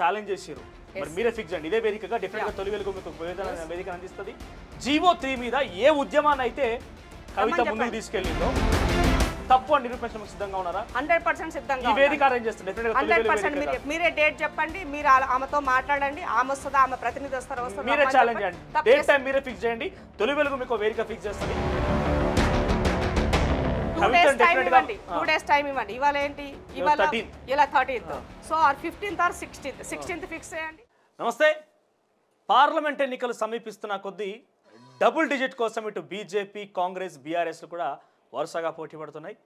Challenge చేసారు మరి మీరే ఫిక్స్ అండి ఇదే వేదికగా డిఫరెంట్ గా తొలి వెలుగు మీకు వేదిక అందిస్తుంది జీవో త్రీ మీద ఏ ఉద్యమాన్ని అయితే కవిత ముందుకు తీసుకెళ్ళిందో తప్పు అని నిరూపించడం సిద్ధంగా ఉన్నారా హండ్రెడ్ పర్సెంట్ సిద్ధంగా ఈ వేదిక అరేంజ్ చేస్తుంది హండ్రెడ్ పర్సెంట్ మీరే డేట్ చెప్పండి మీరు ఆమెతో మాట్లాడండి ఆమె వస్తుందా ఆమె ప్రతినిధి వస్తారా వస్తుందా మీరే ఛాలెంజ్ అండి డేట్ టైం మీరే ఫిక్స్ చేయండి తొలి వెలుగు మీకు వేదిక ఫిక్స్ చేస్తుంది టూ డేస్ టైం ఇవ్వండి ఇవాళ ఏంటి ఇవాళ ఇలా thirteenth so or fifteenth or sixteenth sixteenth fix చేయండి నమస్తే పార్లమెంట్ ఎన్నికలు సమీపిస్తున్న కొద్దీ డబుల్ డిజిట్ కోసం ఇటు బీజేపీ కాంగ్రెస్ బీఆర్ఎస్లు కూడా వరుసగా పోటీ పడుతున్నాయి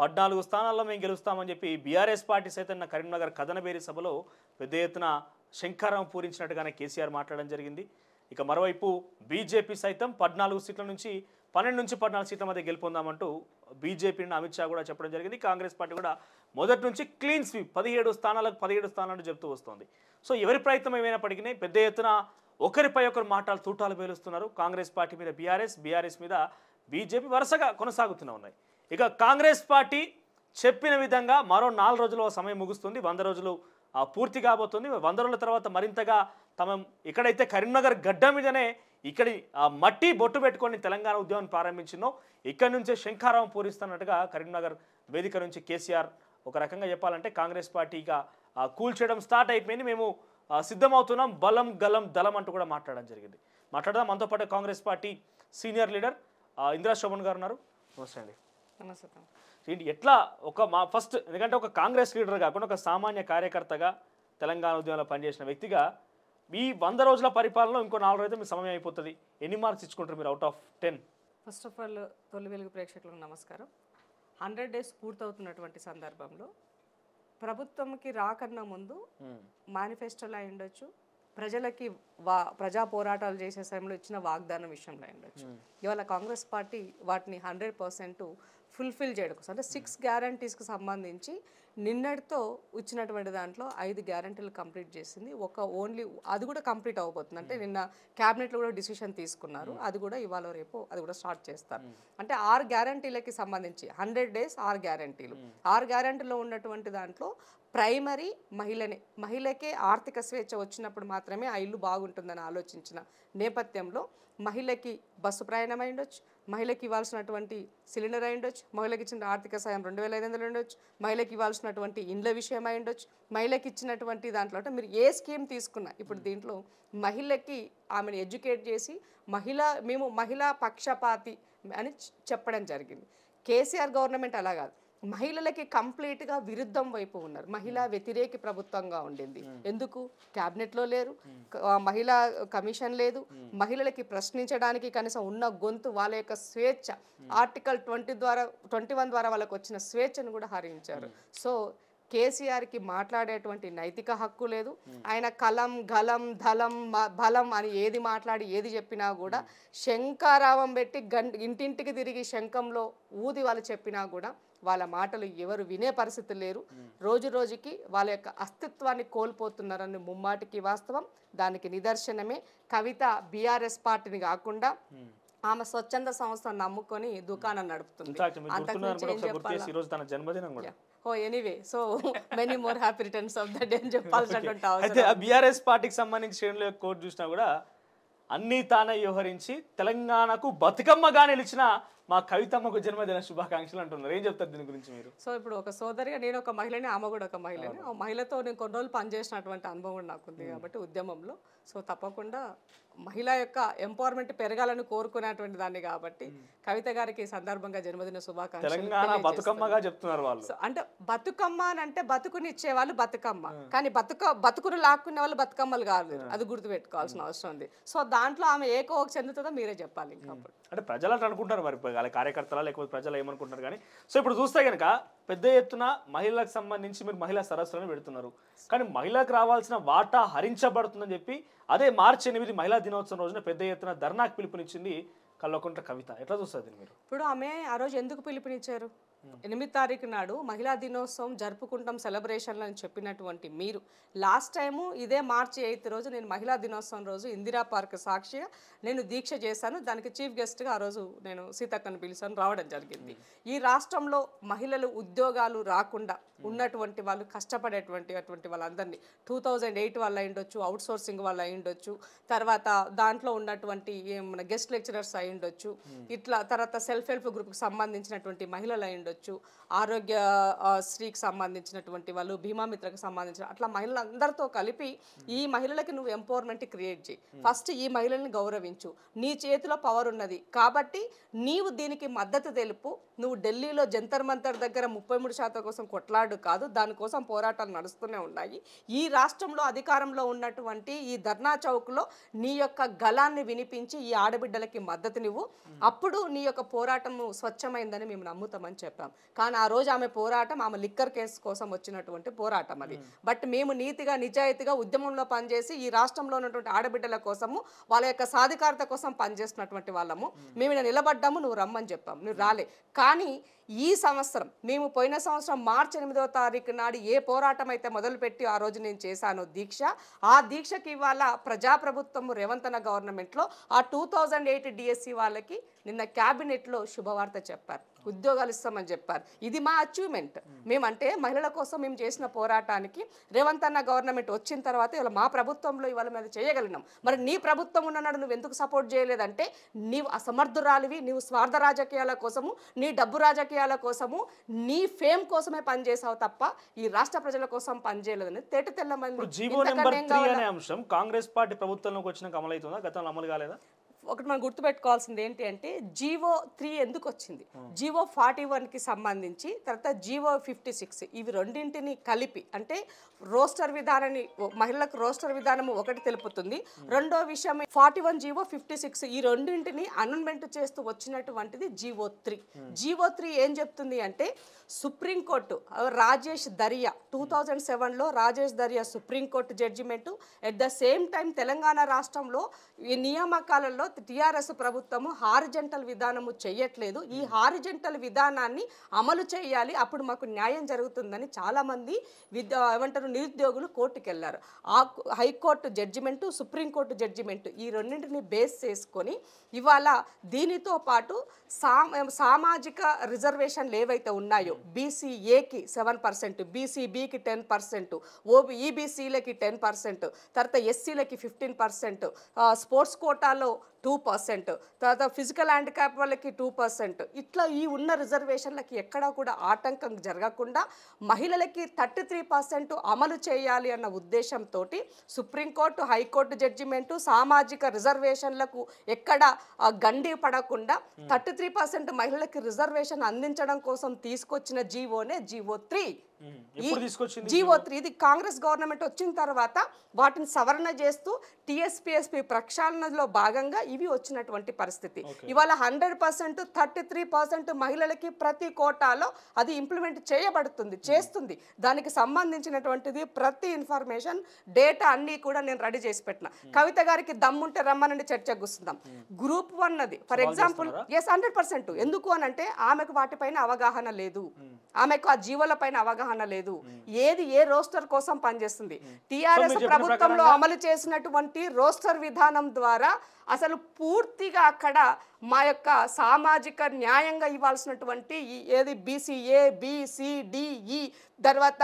పద్నాలుగు స్థానాల్లో మేము గెలుస్తామని చెప్పి బీఆర్ఎస్ పార్టీ సైతం కరీంనగర్ కథనబేరి సభలో పెద్ద ఎత్తున శంఖారం పూరించినట్టుగానే కేసీఆర్ మాట్లాడడం జరిగింది ఇక మరోవైపు బీజేపీ సైతం పద్నాలుగు సీట్ల నుంచి పన్నెండు నుంచి పద్నాలుగు సీట్ల మధ్య గెలుపొందామంటూ బీజేపీని అమిత్ షా కూడా చెప్పడం జరిగింది కాంగ్రెస్ పార్టీ కూడా మొదటి నుంచి క్లీన్ స్వీప్ పదిహేడు స్థానాలకు పదిహేడు స్థానాలు చెబుతూ వస్తుంది సో ఎవరి ప్రయత్నం ఏమైనప్పటికీ పెద్ద ఎత్తున ఒకరిపై ఒకరు మాటలు తూటాలు పేలుస్తున్నారు కాంగ్రెస్ పార్టీ మీద బీఆర్ఎస్ బీఆర్ఎస్ మీద బీజేపీ వరుసగా కొనసాగుతూనే ఉన్నాయి ఇక కాంగ్రెస్ పార్టీ చెప్పిన విధంగా మరో నాలుగు రోజుల సమయం ముగుస్తుంది వంద రోజులు పూర్తి కాబోతుంది వంద రోజుల తర్వాత మరింతగా తమ ఇక్కడైతే కరీంనగర్ గడ్డ మీదనే ఇక్కడి ఆ మట్టి బొట్టు పెట్టుకొని తెలంగాణ ఉద్యమం ప్రారంభించినో ఇక్కడి నుంచే శంఖారావం పూరిస్తున్నట్టుగా కరీంనగర్ వేదిక నుంచి కేసీఆర్ ఒక రకంగా చెప్పాలంటే కాంగ్రెస్ పార్టీగా కూల్చేయడం స్టార్ట్ అయిపోయింది మేము సిద్ధమవుతున్నాం బలం గలం దళం అంటూ కూడా మాట్లాడడం జరిగింది మాట్లాడదాం మనతో పాటు Congress party senior leader Indira Shobhan గారు ఉన్నారు నమస్తే అండి నమస్తే ఎట్లా ఒక మా ఫస్ట్ ఎందుకంటే ఒక కాంగ్రెస్ లీడర్ కాకుండా ఒక సామాన్య కార్యకర్తగా తెలంగాణ ఉద్యమంలో పనిచేసిన వ్యక్తిగా మీ వంద రోజుల పరిపాలనలో ఇంకో నాలుగు రోజులు మీ సమయం అయిపోతుంది ఎన్ని మార్క్స్ ఇచ్చుకుంటారు మీరు out of ten first of all తొలి వెలుగు ప్రేక్షకులకు నమస్కారం హండ్రెడ్ డేస్ పూర్తవుతున్నటువంటి సందర్భంలో ప్రభుత్వంకి రాకన్నా ముందు మేనిఫెస్టోలో hmm. అయి ఉండొచ్చు ప్రజలకి వా ప్రజా పోరాటాలు చేసే సమయంలో ఇచ్చిన వాగ్దానం విషయంలో అయి ఉండొచ్చు hmm. ఇవాళ కాంగ్రెస్ పార్టీ వాటిని హండ్రెడ్ పర్సెంట్ ఫుల్ఫిల్ చేయడం కోసం అంటే సిక్స్ గ్యారంటీస్కి సంబంధించి నిన్నటితో ఇచ్చినటువంటి దాంట్లో ఐదు గ్యారంటీలు కంప్లీట్ చేసింది ఒక ఓన్లీ అది కూడా కంప్లీట్ అవ్వబోతుంది అంటే నిన్న క్యాబినెట్లో కూడా డిసిషన్ తీసుకున్నారు అది కూడా ఇవాళ రేపు అది కూడా స్టార్ట్ చేస్తారు అంటే ఆరు గ్యారంటీలకి సంబంధించి హండ్రెడ్ డేస్ ఆరు గ్యారంటీలు ఆరు గ్యారంటీలో ఉన్నటువంటి దాంట్లో ప్రైమరీ మహిళనే మహిళకే ఆర్థిక స్వేచ్ఛ వచ్చినప్పుడు మాత్రమే ఆ ఇల్లు బాగుంటుందని ఆలోచించిన నేపథ్యంలో మహిళకి బస్సు ప్రయాణం అయిండొచ్చు మహిళకి ఇవ్వాల్సినటువంటి సిలిండర్ అయిండొచ్చు మహిళకి ఇచ్చిన ఆర్థిక సాయం రెండు వేల ఐదు వందలు ఉండొచ్చు మహిళకి ఇవ్వాల్సినటువంటి ఇండ్ల విషయం అయిండొచ్చు మహిళకి ఇచ్చినటువంటి దాంట్లో అంటే మీరు ఏ స్కీమ్ తీసుకున్నా ఇప్పుడు దీంట్లో మహిళకి ఆమెను ఎడ్యుకేట్ చేసి మహిళ మేము మహిళా పక్షపాతి అని చెప్పడం జరిగింది కేసీఆర్ గవర్నమెంట్ అలా కాదు మహిళలకి కంప్లీట్గా విరుద్ధం వైపు ఉన్నారు మహిళా hmm. వ్యతిరేక ప్రభుత్వంగా ఉండింది hmm. ఎందుకు క్యాబినెట్లో లేరు hmm. మహిళా కమిషన్ లేదు మహిళలకి ప్రశ్నించడానికి కనీసం ఉన్న గొంతు వాళ్ళ యొక్క స్వేచ్ఛ ఆర్టికల్ ట్వంటీ ద్వారా ట్వంటీ వన్ ద్వారా వాళ్ళకు వచ్చిన స్వేచ్ఛను కూడా హరించారు సో కేసీఆర్కి మాట్లాడేటువంటి నైతిక హక్కు లేదు ఆయన కలం గలం ధలం బలం అని ఏది మాట్లాడి ఏది చెప్పినా కూడా శంకారావం పెట్టి గం ఇంటింటికి తిరిగి శంఖంలో ఊది వాళ్ళు చెప్పినా కూడా వాళ్ళ మాటలు ఎవరు వినే పరిస్థితి లేరు రోజు రోజుకి వాళ్ళ యొక్క అస్తిత్వాన్ని కోల్పోతున్నారని ముమ్మాటికి వాస్తవం దానికి నిదర్శనమే కవిత బీఆర్ఎస్ పార్టీని కాకుండా ఆమె స్వచ్ఛంద సంస్థను నమ్ముకొని దుకాణం నడుపుతుంది అంతకు ఈ రోజు తన జన్మదినం కూడా ఓ anyway so many more happy returns of the అని చెప్పాల్సినటువంటి అయితే బీఆర్ఎస్ పార్టీకి సంబంధించి శ్రేణుల కోర్టు చూసినా కూడా అన్ని తానే వ్యవహరించి తెలంగాణకు బతుకమ్మగా నిలిచిన మా కవితమ్మకు జన్మదిన శుభాకాంక్షలు అంటున్నారు ఏం చెప్తారు దీని గురించి మీరు సో ఇప్పుడు ఒక సోదరిగా నేను ఒక మహిళని ఆమె కూడా ఒక మహిళని ఆ మహిళతో నేను కొన్ని రోజులు పనిచేసినటువంటి అనుభవం నాకుంది hmm. కాబట్టి ఉద్యమంలో సో తప్పకుండా మహిళ యొక్క ఎంపవర్మెంట్ పెరగాలని కోరుకునేటువంటి దాన్ని కాబట్టి కవిత గారికి సందర్భంగా జన్మదిన శుభాకాంక్షలు చెప్తున్నారు వాళ్ళు అంటే బతుకమ్మ అని అంటే బతుకునిచ్చే వాళ్ళు బతుకమ్మ కానీ బతుక బతుకును లాక్కునే వాళ్ళు బతుకమ్మలు కాదు అది గుర్తుపెట్టుకోవాల్సిన అవసరం ఉంది సో దాంట్లో ఆమె ఏ కోవకు చెందుతుందో మీరే చెప్పాలి ఇంకా అంటే ప్రజలు అంటే అనుకుంటారు మరి కార్యకర్తల లేకపోతే ప్రజలు ఏమనుకుంటారు కానీ సో ఇప్పుడు చూస్తే కనుక పెద్ద ఎత్తున మహిళలకు సంబంధించి మీరు మహిళా సరస్సులను పెడుతున్నారు కానీ మహిళలకు రావాల్సిన వాటా హరించబడుతుందని చెప్పి అదే మార్చి ఎనిమిది మహిళా దినోత్సవం రోజున పెద్ద ఎత్తున ధర్నాకు పిలుపునిచ్చింది కల్వకుంట్ల కవిత ఎట్లా చూస్తుంది మీరు ఇప్పుడు ఆమె ఆ రోజు ఎందుకు పిలుపునిచ్చారు ఎనిమిది తారీఖు నాడు మహిళా దినోత్సవం జరుపుకుంటాం సెలబ్రేషన్లు అని చెప్పినటువంటి మీరు లాస్ట్ టైము ఇదే మార్చి ఎయిత్ రోజు నేను మహిళా దినోత్సవం రోజు ఇందిరా పార్క్ సాక్షిగా నేను దీక్ష చేశాను దానికి చీఫ్ గెస్ట్గా ఆ రోజు నేను సీతక్కను పిలిచాను రావడం జరిగింది ఈ రాష్ట్రంలో మహిళలు ఉద్యోగాలు రాకుండా ఉన్నటువంటి వాళ్ళు కష్టపడేటువంటి అటువంటి వాళ్ళందరినీ టూ థౌజండ్ ఎయిట్ వల్ల అయ్యుండొచ్చు అవుట్ సోర్సింగ్ వల్ల అయ్యుండొచ్చు తర్వాత దాంట్లో ఉన్నటువంటి ఏమైనా గెస్ట్ లెక్చరర్స్ అయ్యుండొచ్చు ఇట్లా తర్వాత సెల్ఫ్ హెల్ప్ గ్రూప్కి సంబంధించినటువంటి మహిళలు అయ్యుండొచ్చు ఉండొచ్చు ఆరోగ్య శ్రీకి సంబంధించినటువంటి వాళ్ళు భీమామిత్రకు సంబంధించిన అట్లా మహిళలందరితో కలిపి ఈ మహిళలకి నువ్వు ఎంపవర్మెంట్ క్రియేట్ చేయి ఫస్ట్ ఈ మహిళల్ని గౌరవించు నీ చేతిలో పవర్ ఉన్నది కాబట్టి నీవు దీనికి మద్దతు తెలుపు నువ్వు ఢిల్లీలో జంతర్ మంతర్ దగ్గర ముప్పై మూడు శాతం కోసం కొట్లాడు కాదు దానికోసం పోరాటాలు నడుస్తూనే ఉన్నాయి ఈ రాష్ట్రంలో అధికారంలో ఉన్నటువంటి ఈ ధర్నా చౌక్లో నీ యొక్క గలాన్ని వినిపించి ఈ ఆడబిడ్డలకి మద్దతునివ్వు అప్పుడు నీ యొక్క పోరాటము స్వచ్ఛమైందని మేము నమ్ముతామని చెప్పారు చెప్తాం కానీ ఆ రోజు ఆమె పోరాటం ఆమె లిక్కర్ కేసు కోసం వచ్చినటువంటి పోరాటం అది బట్ మేము నీతిగా నిజాయితీగా ఉద్యమంలో పనిచేసి ఈ రాష్ట్రంలో ఉన్నటువంటి ఆడబిడ్డల కోసము వాళ్ళ యొక్క సాధికారత కోసం పనిచేస్తున్నటువంటి వాళ్ళము మేము నిలబడ్డాము నువ్వు రమ్మని చెప్పాము నువ్వు రాలే కానీ ఈ సంవత్సరం మేము పోయిన సంవత్సరం మార్చి ఎనిమిదవ తారీఖు నాడు ఏ పోరాటం అయితే మొదలుపెట్టి ఆ రోజు నేను చేశాను దీక్ష ఆ దీక్షకి ఇవాళ ప్రజాప్రభుత్వం రేవంతన గవర్నమెంట్లో ఆ టూ థౌజండ్ ఎయిట్ డిఎస్సి వాళ్ళకి నిన్న క్యాబినెట్లో శుభవార్త చెప్పారు ఉద్యోగాలు ఇస్తామని చెప్పారు ఇది మా అచీవ్మెంట్ మేమంటే మహిళల కోసం మేము చేసిన పోరాటానికి రేవంత్ అన్న గవర్నమెంట్ వచ్చిన తర్వాత ఇవాళ మా ప్రభుత్వంలో ఇవాళ మేము చేయగలిగినాం మరి నీ ప్రభుత్వం ఉన్ననాడు నువ్వు ఎందుకు సపోర్ట్ చేయలేదంటే నీవు అసమర్థురాలివి నీవు స్వార్థ రాజకీయాల కోసము నీ డబ్బు రాజకీయాల రాజకీయాల కోసము నీ ఫేమ్ కోసమే పనిచేసావు తప్ప ఈ రాష్ట్ర ప్రజల కోసం పనిచేయలేదని అనేది తేట తెల్లమంది జీవో నెంబర్ త్రీ అనే అంశం కాంగ్రెస్ పార్టీ ప్రభుత్వంలోకి వచ్చినాక అమలవుతుందా గతంలో అమలు కాలేదా ఒకటి మనం గుర్తుపెట్టుకోవాల్సింది ఏంటి అంటే జీవో త్రీ ఎందుకు వచ్చింది జీవో ఫార్టీ వన్కి సంబంధించి తర్వాత జీవో ఫిఫ్టీ సిక్స్ ఇవి రెండింటిని కలిపి అంటే రోస్టర్ విధానాన్ని మహిళలకు రోస్టర్ విధానం ఒకటి తెలుపుతుంది రెండో విషయం forty one GO fifty six ఈ రెండింటిని అనౌన్మెంట్ చేస్తూ వచ్చినటువంటిది జీవో త్రీ జీవో త్రీ ఏం చెప్తుంది అంటే supreme court Rajesh Daria two thousand సెవెన్లో Rajesh Daria supreme court judgement at the same time Telangana రాష్ట్రంలో ఈ నియామకాలలో టిఆర్ఎస్ ప్రభుత్వము హారిజంటల్ విధానము చేయట్లేదు ఈ హారిజెంటల్ విధానాన్ని అమలు చేయాలి అప్పుడు మాకు న్యాయం జరుగుతుందని చాలామంది విద్య ఏమంటారు నిరుద్యోగులు వెళ్ళారు ఆ హైకోర్టు జడ్జిమెంటు సుప్రీంకోర్టు జడ్జిమెంటు ఈ రెండింటిని బేస్ చేసుకొని ఇవాళ దీనితో పాటు సా సామాజిక రిజర్వేషన్లు ఏవైతే ఉన్నాయో బీసీఏకి సెవెన్ పర్సెంట్ బీసీబీకి టెన్ పర్సెంట్ ఓబీ ఈబీసీలకి టెన్ పర్సెంట్ తర్వాత ఎస్సీలకి ఫిఫ్టీన్ పర్సెంట్ స్పోర్ట్స్ కోటాలో టూ పర్సెంట్ తర్వాత ఫిజికల్ హ్యాండిక్యాప్ వాళ్ళకి టూ పర్సెంట్ ఇట్లా ఈ ఉన్న రిజర్వేషన్లకి ఎక్కడా కూడా ఆటంకం జరగకుండా మహిళలకి థర్టీ త్రీ పర్సెంట్ అమలు చేయాలి అన్న ఉద్దేశంతో సుప్రీంకోర్టు హైకోర్టు జడ్జిమెంటు సామాజిక రిజర్వేషన్లకు ఎక్కడ గండి పడకుండా థర్టీ త్రీ పర్సెంట్ మహిళలకి రిజర్వేషన్ అందించడం కోసం తీసుకొచ్చిన జీవోనే జీవో త్రీ జీవో త్రీ ఇది కాంగ్రెస్ గవర్నమెంట్ వచ్చిన తర్వాత వాటిని సవరణ చేస్తూ టిఎస్పిఎస్పి ప్రక్షాళనలో భాగంగా ఇవి వచ్చినటువంటి పరిస్థితి ఇవాళ hundred percent thirty three percent మహిళలకి ప్రతి కోటాలో అది ఇంప్లిమెంట్ చేయబడుతుంది చేస్తుంది దానికి సంబంధించినటువంటిది ప్రతి ఇన్ఫర్మేషన్ డేటా అన్నీ కూడా నేను రెడీ చేసి పెట్టిన కవిత గారికి దమ్ముంటే రమ్మనండి చర్చకు కూర్చుందాం గ్రూప్ వన్ అది for example yes hundred percent ఎందుకు అంటే ఆమెకు వాటిపైన అవగాహన లేదు ఆమెకు ఆ జీవోల పైన అవగాహన అనలేదు లేదు ఏది ఏ రోస్టర్ కోసం పనిచేస్తుంది టిఆర్ఎస్ ప్రభుత్వంలో అమలు చేసినటువంటి రోస్టర్ విధానం ద్వారా అసలు పూర్తిగా అక్కడ మా యొక్క సామాజిక న్యాయంగా ఇవ్వాల్సినటువంటి ఏది బీసీఏ బీసీడిఈ తర్వాత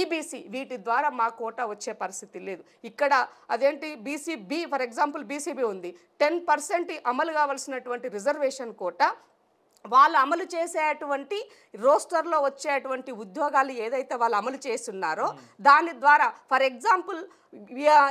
ఈబీసీ వీటి ద్వారా మా కోట వచ్చే పరిస్థితి లేదు ఇక్కడ అదేంటి బీసీబీ ఫర్ ఎగ్జాంపుల్ బీసీబీ ఉంది టెన్ పర్సెంట్ అమలు కావాల్సినటువంటి రిజర్వేషన్ కోట వాళ్ళు అమలు చేసేటువంటి రోస్టర్లో వచ్చేటువంటి ఉద్యోగాలు ఏదైతే వాళ్ళు అమలు చేస్తున్నారో దాని ద్వారా ఫర్ ఎగ్జాంపుల్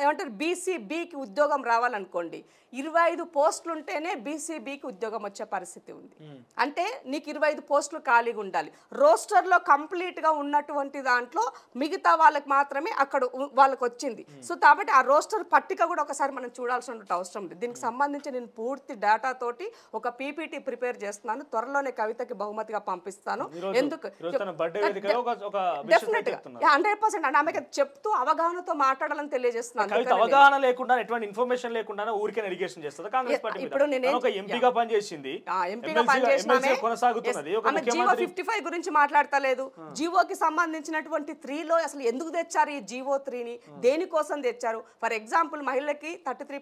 ఏమంటారు బీసీబీకి ఉద్యోగం రావాలనుకోండి ఇరవై ఐదు పోస్టులు ఉంటేనే బీసీ ఉద్యోగం వచ్చే పరిస్థితి ఉంది అంటే నీకు ఇరవై ఐదు పోస్టులు ఖాళీగా ఉండాలి రోస్టర్లో కంప్లీట్గా ఉన్నటువంటి దాంట్లో మిగతా వాళ్ళకి మాత్రమే అక్కడ వాళ్ళకి వచ్చింది సో కాబట్టి ఆ రోస్టర్ పట్టిక కూడా ఒకసారి మనం చూడాల్సిన అవసరం ఉంది దీనికి సంబంధించి నేను పూర్తి డేటాతోటి ఒక పీపీటీ ప్రిపేర్ చేస్తున్నాను త్వరలోనే కవితకి బహుమతిగా పంపిస్తాను ఎందుకు డెఫినెట్గా హండ్రెడ్ పర్సెంట్ ఆమెకి చెప్తూ అవగాహనతో మాట్లాడాలని అవగాహన లేకుండా ఎటువంటి ఇన్ఫర్మేషన్ లేకుండా ఊరికే ఎడ్యుకేషన్ చేస్తుంది కాంగ్రెస్ పార్టీ ఇప్పుడు ఎంపీగా పనిచేసింది ఫిఫ్టీ ఫైవ్ గురించి మాట్లాడతలేదు కి సంబంధించినటువంటి లో అసలు ఎందుకు తెచ్చారు ఈ జీవో త్రీని దేనికోసం తెచ్చారు ఫర్ ఎగ్జాంపుల్ మహిళలకి థర్టీ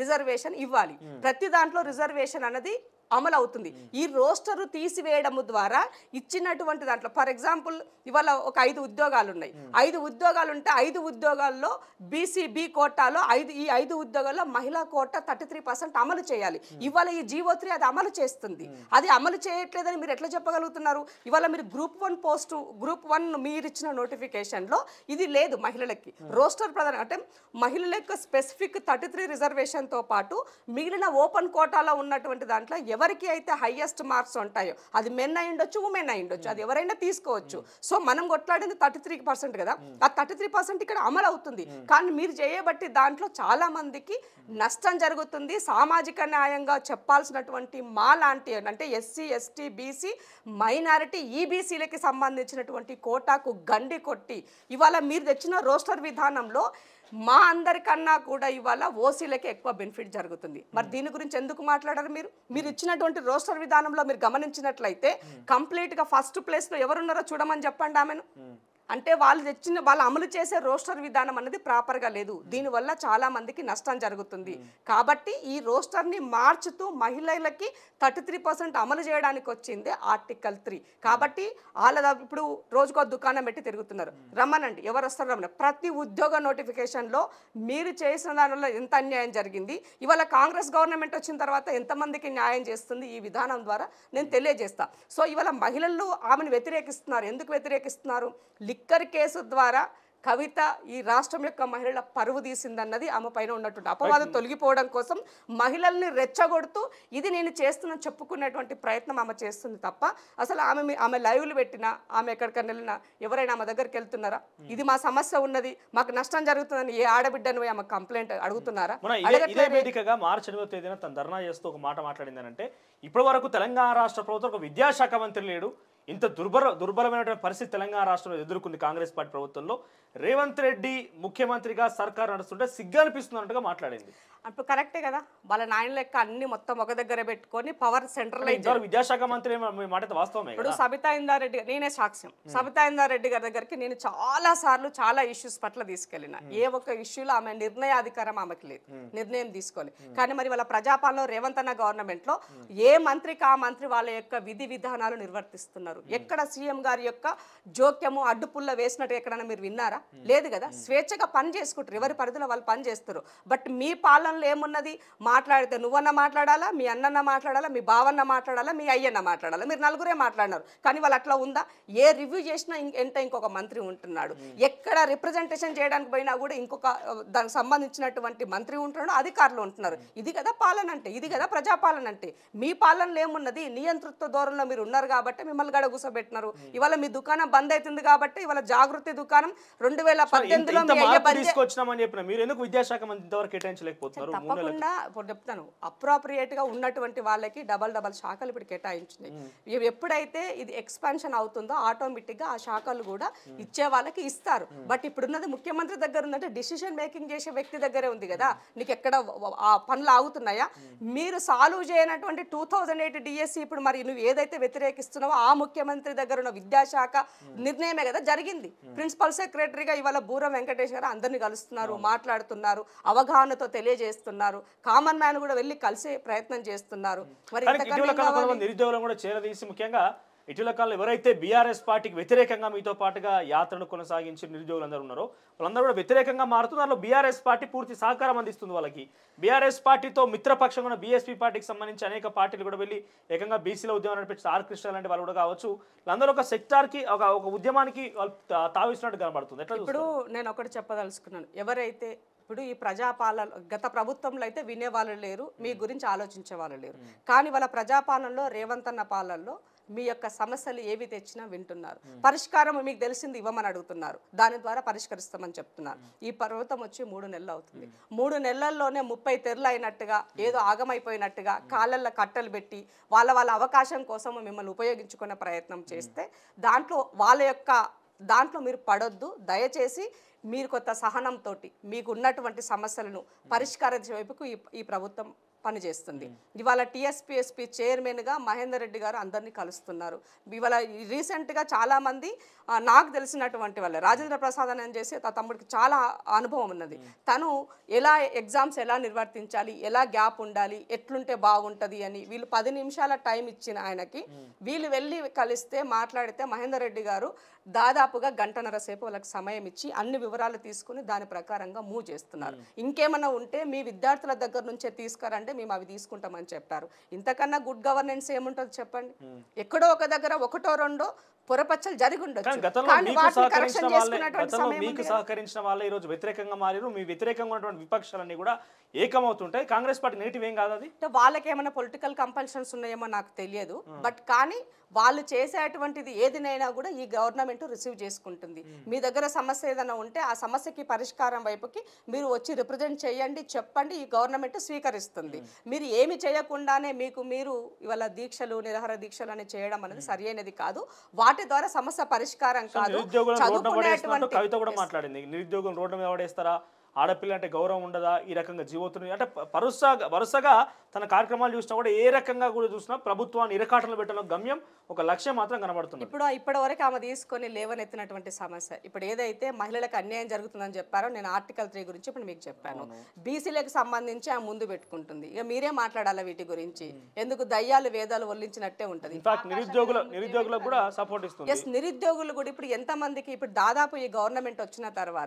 రిజర్వేషన్ ఇవ్వాలి ప్రతి దాంట్లో రిజర్వేషన్ అనేది అమలు అవుతుంది ఈ రోస్టర్ తీసివేయడం ద్వారా ఇచ్చినటువంటి దాంట్లో ఫర్ ఎగ్జాంపుల్ ఇవాళ ఒక ఐదు ఉద్యోగాలు ఉన్నాయి ఐదు ఉద్యోగాలు ఉంటే ఐదు ఉద్యోగాల్లో బీసీబీ కోటాలో ఐదు ఈ ఐదు ఉద్యోగాల్లో మహిళా కోట థర్టీ త్రీ పర్సెంట్ అమలు చేయాలి ఇవాళ ఈ జీవో త్రీ అది అమలు చేస్తుంది అది అమలు చేయట్లేదని మీరు ఎట్లా చెప్పగలుగుతున్నారు ఇవాళ మీరు group one post group one మీరు ఇచ్చిన నోటిఫికేషన్లో ఇది లేదు మహిళలకి రోస్టర్ ప్రధాన అంటే మహిళల యొక్క స్పెసిఫిక్ థర్టీ త్రీ రిజర్వేషన్తో పాటు మిగిలిన ఓపెన్ కోటాలో ఉన్నటువంటి దాంట్లో ఎవరికి అయితే హయ్యెస్ట్ మార్క్స్ ఉంటాయో అది మెన్ అయి ఉండొచ్చు ఉమెన్ అయి ఉండొచ్చు అది ఎవరైనా తీసుకోవచ్చు సో hmm. మనం కొట్లాడింది థర్టీ త్రీ పర్సెంట్ కదా hmm. ఆ థర్టీ త్రీ పర్సెంట్ ఇక్కడ అమలు అవుతుంది hmm. కానీ మీరు చేయబట్టి దాంట్లో చాలా మందికి నష్టం జరుగుతుంది సామాజిక న్యాయంగా చెప్పాల్సినటువంటి మా లాంటి అంటే ఎస్సీ ఎస్టీ బీసీ మైనారిటీ ఈబీసీలకి e సంబంధించినటువంటి కోటాకు గండి కొట్టి ఇవాళ మీరు తెచ్చిన రోస్టర్ విధానంలో మా అందరికన్నా కూడా ఇవాళ ఓసీలకి ఎక్కువ బెనిఫిట్ జరుగుతుంది మరి దీని గురించి ఎందుకు మాట్లాడారు మీరు మీరు ఇచ్చినటువంటి రోస్టర్ విధానంలో మీరు గమనించినట్లయితే కంప్లీట్గా ఫస్ట్ ప్లేస్లో ఎవరున్నారో చూడమని చెప్పండి ఆమెను అంటే వాళ్ళు తెచ్చిన వాళ్ళు అమలు చేసే రోస్టర్ విధానం అనేది ప్రాపర్గా లేదు దీనివల్ల చాలామందికి నష్టం జరుగుతుంది కాబట్టి ఈ రోస్టర్ని మార్చుతూ మహిళలకి థర్టీ త్రీ పర్సెంట్ అమలు చేయడానికి వచ్చింది ఆర్టికల్ త్రీ కాబట్టి వాళ్ళ ఇప్పుడు రోజుకో దుకాణం పెట్టి తిరుగుతున్నారు రమ్మనండి ఎవరు వస్తారు రమ్మని ప్రతి ఉద్యోగ నోటిఫికేషన్లో మీరు చేసిన దానివల్ల ఎంత అన్యాయం జరిగింది ఇవాళ కాంగ్రెస్ గవర్నమెంట్ వచ్చిన తర్వాత ఎంతమందికి న్యాయం చేస్తుంది ఈ విధానం ద్వారా నేను తెలియజేస్తా సో ఇవాళ మహిళలు ఆమెను వ్యతిరేకిస్తున్నారు ఎందుకు వ్యతిరేకిస్తున్నారు లిక్కర్ కేసు ద్వారా కవిత ఈ రాష్ట్రం యొక్క మహిళల పరువు తీసిందన్నది ఆమె పైన ఉన్నటువంటి అపవాదం తొలగిపోవడం కోసం మహిళల్ని రెచ్చగొడుతూ ఇది నేను చేస్తున్న చెప్పుకునేటువంటి ప్రయత్నం ఆమె చేస్తుంది తప్ప అసలు ఆమె ఆమె లైవ్లు పెట్టినా ఆమె ఎక్కడికైనా వెళ్ళినా ఎవరైనా ఆమె దగ్గరికి వెళ్తున్నారా ఇది మా సమస్య ఉన్నది మాకు నష్టం జరుగుతుందని ఏ ఆడబిడ్డను ఆమె కంప్లైంట్ అడుగుతున్నారా వేదికగా మార్చి ఇరవై తేదీన తన ధర్నా చేస్తూ ఒక మాట మాట్లాడిందనంటే ఇప్పటి వరకు తెలంగాణ రాష్ట్ర ప్రభుత్వం ఒక విద్యాశాఖ మంత్రి లేడు ఇంత దుర్బర దుర్బలమైనటువంటి పరిస్థితి తెలంగాణ రాష్ట్రంలో ఎదుర్కొంది కాంగ్రెస్ పార్టీ ప్రభుత్వంలో రేవంత్ రెడ్డి ముఖ్యమంత్రిగా సర్కార్ నడుస్తుంటే సిగ్గు అనిపిస్తున్నట్టుగా మాట్లాడింది అప్పుడు కరెక్టే కదా వాళ్ళ నాయన లెక్క అన్ని మొత్తం ఒక దగ్గర పెట్టుకొని పవర్ సెంట్రల్ విద్యాశాఖ మంత్రి వాస్తవం ఇప్పుడు సబితా ఇందారెడ్డి నేనే సాక్ష్యం సబితా ఇందారెడ్డి గారి దగ్గరికి నేను చాలా సార్లు చాలా ఇష్యూస్ పట్ల తీసుకెళ్ళిన ఏ ఒక్క ఇష్యూలో ఆమె నిర్ణయాధికారం ఆమెకి లేదు నిర్ణయం తీసుకోవాలి కానీ మరి వాళ్ళ ప్రజాపాలన రేవంత్ అన్న లో ఏ మంత్రికి ఆ మంత్రి వాళ్ళ యొక్క విధి విధానాలు నిర్వర్తిస్తున్నారు చేస్తున్నారు ఎక్కడ సీఎం గారి యొక్క జోక్యము అడ్డుపుల్ల వేసినట్టు ఎక్కడైనా మీరు విన్నారా లేదు కదా స్వేచ్ఛగా పని చేసుకుంటారు ఎవరి పరిధిలో వాళ్ళు పని చేస్తారు బట్ మీ పాలనలో ఏమున్నది మాట్లాడితే నువ్వన్న మాట్లాడాలా మీ అన్నన్న మాట్లాడాలా మీ బావన్న మాట్లాడాలా మీ అయ్యన్న మాట్లాడాలా మీరు నలుగురే మాట్లాడినారు కానీ వాళ్ళు అట్లా ఉందా ఏ రివ్యూ చేసినా ఎంత ఇంకొక మంత్రి ఉంటున్నాడు ఎక్కడ రిప్రజెంటేషన్ చేయడానికి పోయినా కూడా ఇంకొక దానికి సంబంధించినటువంటి మంత్రి ఉంటున్నాడు అధికారులు ఉంటున్నారు ఇది కదా పాలన అంటే ఇది కదా ప్రజాపాలన అంటే మీ పాలనలో ఏమున్నది నియంతృత్వ ధోరణిలో మీరు ఉన్నారు కాబట్టి మిమ్మల్ని ఇక్కడ కూర్చోబెట్టినారు ఇవాళ మీ దుకాణం బంద్ అవుతుంది కాబట్టి ఇవాళ జాగృతి దుకాణం రెండు వేల పద్దెనిమిదిలో తీసుకొచ్చినామని చెప్పిన మీరు ఎందుకు విద్యాశాఖ ఇంతవరకు కేటాయించలేకపోతున్నారు తప్పకుండా ఇప్పుడు చెప్తాను అప్రాప్రియేట్ గా ఉన్నటువంటి వాళ్ళకి డబల్ డబల్ శాఖలు ఇప్పుడు కేటాయించింది ఎప్పుడైతే ఇది ఎక్స్పాన్షన్ అవుతుందో ఆటోమేటిక్ గా ఆ శాఖలు కూడా ఇచ్చే వాళ్ళకి ఇస్తారు బట్ ఇప్పుడున్నది ముఖ్యమంత్రి దగ్గర ఉందంటే డిసిషన్ మేకింగ్ చేసే వ్యక్తి దగ్గరే ఉంది కదా నీకు ఎక్కడ ఆ పనులు ఆగుతున్నాయా మీరు సాల్వ్ చేయనటువంటి టూ థౌజండ్ ఎయిట్ డిఎస్సి ఇప్పుడు మరి నువ్వు ఏదైతే వ్యతిరేకిస్తున్నావో ఆ ముఖ్య ముఖ్యమంత్రి దగ్గర ఉన్న విద్యాశాఖ నిర్ణయమే కదా జరిగింది ప్రిన్సిపల్ సెక్రటరీగా ఇవాళ బూర వెంకటేష్ గారు అందరినీ కలుస్తున్నారు మాట్లాడుతున్నారు అవగాహనతో తెలియజేస్తున్నారు కామన్ మ్యాన్ కూడా వెళ్ళి కలిసే ప్రయత్నం చేస్తున్నారు మరి నిరుద్యోగులు కూడా చేరదీసి ముఖ్యంగా ఇటీవల కాలంలో ఎవరైతే బీఆర్ఎస్ పార్టీకి వ్యతిరేకంగా మీతో పాటుగా యాత్రను కొనసాగించి నిరుద్యోగులందరూ ఉన్నారో వాళ్ళందరూ కూడా వ్యతిరేకంగా మారుతూ దానిలో బీఆర్ఎస్ పార్టీ పూర్తి సహకారం అందిస్తుంది వాళ్ళకి బీఆర్ఎస్ పార్టీతో మిత్రపక్షంగా ఉన్న బీఎస్పీ పార్టీకి సంబంధించి అనేక పార్టీలు కూడా వెళ్ళి ఏకంగా బీసీలో ఉద్యమం నడిపించారు ఆర్ కృష్ణ లాంటి వాళ్ళు కూడా కావచ్చు వాళ్ళందరూ ఒక సెక్టార్కి ఒక ఒక ఉద్యమానికి వాళ్ళు తావిస్తున్నట్టు కనబడుతుంది ఎట్లా ఇప్పుడు నేను ఒకటి చెప్పదలుచుకున్నాను ఎవరైతే ఇప్పుడు ఈ ప్రజాపాలన గత ప్రభుత్వంలో అయితే వినేవాళ్ళు లేరు మీ గురించి ఆలోచించే వాళ్ళు లేరు కానీ వాళ్ళ ప్రజాపాలనలో రేవంత్ అన్న పాలనలో మీ యొక్క సమస్యలు ఏవి తెచ్చినా వింటున్నారు పరిష్కారం మీకు తెలిసింది ఇవ్వమని అడుగుతున్నారు దాని ద్వారా పరిష్కరిస్తామని చెప్తున్నారు ఈ పర్వతం వచ్చి మూడు నెలలు అవుతుంది మూడు నెలల్లోనే ముప్పై తెరలు అయినట్టుగా ఏదో ఆగమైపోయినట్టుగా కాళ్ళల్లో కట్టలు పెట్టి వాళ్ళ వాళ్ళ అవకాశం కోసం మిమ్మల్ని ఉపయోగించుకునే ప్రయత్నం చేస్తే దాంట్లో వాళ్ళ యొక్క దాంట్లో మీరు పడొద్దు దయచేసి మీరు కొత్త సహనంతో మీకు ఉన్నటువంటి సమస్యలను పరిష్కరించే వైపుకు ఈ ప్రభుత్వం పనిచేస్తుంది ఇవాళ టీఎస్పీఎస్పీ చైర్మన్గా మహేందర్ రెడ్డి గారు అందరినీ కలుస్తున్నారు ఇవాళ రీసెంట్గా చాలామంది నాకు తెలిసినటువంటి వాళ్ళు రాజేంద్ర ప్రసాద్ అని చేసి తమ్ముడికి చాలా అనుభవం ఉన్నది తను ఎలా ఎగ్జామ్స్ ఎలా నిర్వర్తించాలి ఎలా గ్యాప్ ఉండాలి ఎట్లుంటే బాగుంటుంది అని వీళ్ళు పది నిమిషాల టైం ఇచ్చిన ఆయనకి వీళ్ళు వెళ్ళి కలిస్తే మాట్లాడితే మహేందర్ రెడ్డి గారు దాదాపుగా గంటన్నర సేపు వాళ్ళకి సమయం ఇచ్చి అన్ని వివరాలు తీసుకుని దాని ప్రకారంగా మూవ్ చేస్తున్నారు ఇంకేమైనా ఉంటే మీ విద్యార్థుల దగ్గర నుంచే తీసుకురండి మేము అవి తీసుకుంటామని చెప్పారు ఇంతకన్నా గుడ్ గవర్నెన్స్ ఏముంటుంది చెప్పండి ఎక్కడో ఒక దగ్గర ఒకటో రెండో పొరపచ్చలు జరిగి ఉండొచ్చు మీకు సహకరించిన వాళ్ళే ఈ రోజు వ్యతిరేకంగా మారారు మీ వ్యతిరేకంగా ఉన్నటువంటి విపక్షాలన్నీ కూడా ఏకమవుతుంటాయి కాంగ్రెస్ పార్టీ నెగిటివ్ ఏం కాదు అది వాళ్ళకి ఏమైనా పొలిటికల్ కంపల్షన్స్ ఉన్నాయేమో నాకు తెలియదు బట్ కానీ వాళ్ళు చేసేటువంటిది ఏదినైనా కూడా ఈ గవర్నమెంట్ రిసీవ్ చేసుకుంటుంది మీ దగ్గర సమస్య ఏదైనా ఉంటే ఆ సమస్యకి పరిష్కారం వైపుకి మీరు వచ్చి రిప్రజెంట్ చేయండి చెప్పండి ఈ గవర్నమెంట్ స్వీకరిస్తుంది మీరు ఏమి చేయకుండానే మీకు మీరు ఇవాళ దీక్షలు నిరహార దీక్షలు అని చేయడం అనేది సరి అయినది కాదు వాటి ద్వారా సమస్య పరిష్కారం కాదు చదువుకునేటువంటి కవిత కూడా మాట్లాడింది నిరుద్యోగం రోడ్డు మీద పడేస్తారా ఆడపిల్ల అంటే గౌరవం ఉండదా ఈ రకంగా జీవోతుంది అంటే వరుసగా వరుసగా తన కార్యక్రమాలు చూసినా కూడా ఏ రకంగా కూడా చూసినా ప్రభుత్వాన్ని ఇరకాటలు పెట్టడం గమ్యం ఒక లక్ష్యం మాత్రం కనబడుతుంది ఇప్పుడు ఇప్పటి వరకు ఆమె తీసుకొని లేవనెత్తినటువంటి సమస్య ఇప్పుడు ఏదైతే మహిళలకు అన్యాయం జరుగుతుందని చెప్పారో నేను ఆర్టికల్ త్రీ గురించి ఇప్పుడు మీకు చెప్పాను బీసీలకు సంబంధించి ఆమె ముందు పెట్టుకుంటుంది ఇక మీరే మాట్లాడాలి వీటి గురించి ఎందుకు దయ్యాలు వేదాలు వల్లించినట్టే ఉంటుంది నిరుద్యోగులు నిరుద్యోగులకు కూడా సపోర్ట్ ఇస్తుంది ఎస్ నిరుద్యోగులు కూడా ఇప్పుడు ఎంతమందికి ఇప్పుడు దాదాపు ఈ గవర్నమెంట్ వచ్చిన తర్వాత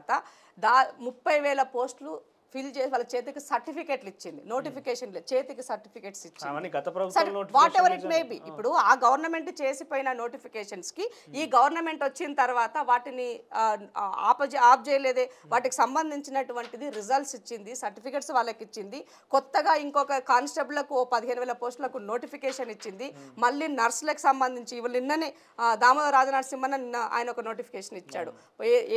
దా ముప్పై వేల పోస్టులు ఫిల్ చేసి వాళ్ళ చేతికి సర్టిఫికేట్లు ఇచ్చింది నోటిఫికేషన్ చేతికి సర్టిఫికేట్స్ ఇచ్చింది whatever it may be ఇప్పుడు ఆ గవర్నమెంట్ చేసిపోయిన నోటిఫికేషన్స్ కి ఈ గవర్నమెంట్ వచ్చిన తర్వాత వాటిని ఆపజే ఆప్ చేయలేదే వాటికి సంబంధించినటువంటిది రిజల్ట్స్ ఇచ్చింది సర్టిఫికేట్స్ వాళ్ళకి ఇచ్చింది కొత్తగా ఇంకొక కానిస్టేబుల్కు పదిహేను వేల పోస్టులకు నోటిఫికేషన్ ఇచ్చింది మళ్ళీ నర్సులకు సంబంధించి ఇవాళ నిన్ననే దామోదర రాజనరసింహన్ నిన్న ఆయన ఒక నోటిఫికేషన్ ఇచ్చాడు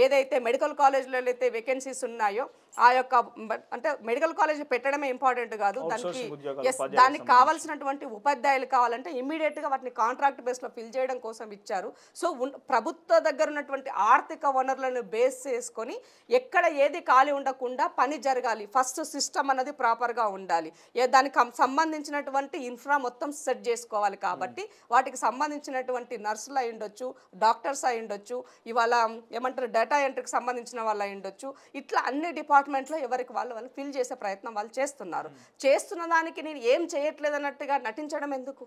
ఏదైతే మెడికల్ కాలేజ్లలో అయితే వేకెన్సీస్ ఉన్నాయో ఆ యొక్క బట్ అంటే మెడికల్ కాలేజ్ పెట్టడమే ఇంపార్టెంట్ కాదు దానికి దానికి కావాల్సినటువంటి ఉపాధ్యాయులు కావాలంటే గా వాటిని కాంట్రాక్ట్ బేస్ లో ఫిల్ చేయడం కోసం ఇచ్చారు సో ప్రభుత్వ దగ్గర ఉన్నటువంటి ఆర్థిక వనరులను బేస్ చేసుకొని ఎక్కడ ఏది ఖాళీ ఉండకుండా పని జరగాలి ఫస్ట్ సిస్టమ్ అనేది ప్రాపర్ గా ఉండాలి దానికి సంబంధించినటువంటి ఇన్ఫ్రా మొత్తం సెట్ చేసుకోవాలి కాబట్టి hmm. వాటికి సంబంధించినటువంటి నర్సులు అయి ఉండొచ్చు డాక్టర్స్ అయి ఉండొచ్చు ఇవాళ ఏమంటారు డేటా ఎంట్రీకి సంబంధించిన వాళ్ళు అయి ఉండొచ్చు ఇట్లా అన్ని డిపార్ట్మెంట్లో ఎవరికి వాళ్ళకి వాళ్ళు వాళ్ళు ఫీల్ చేసే ప్రయత్నం వాళ్ళు చేస్తున్నారు చేస్తున్న దానికి నేను ఏం చేయట్లేదు అన్నట్టుగా నటించడం ఎందుకు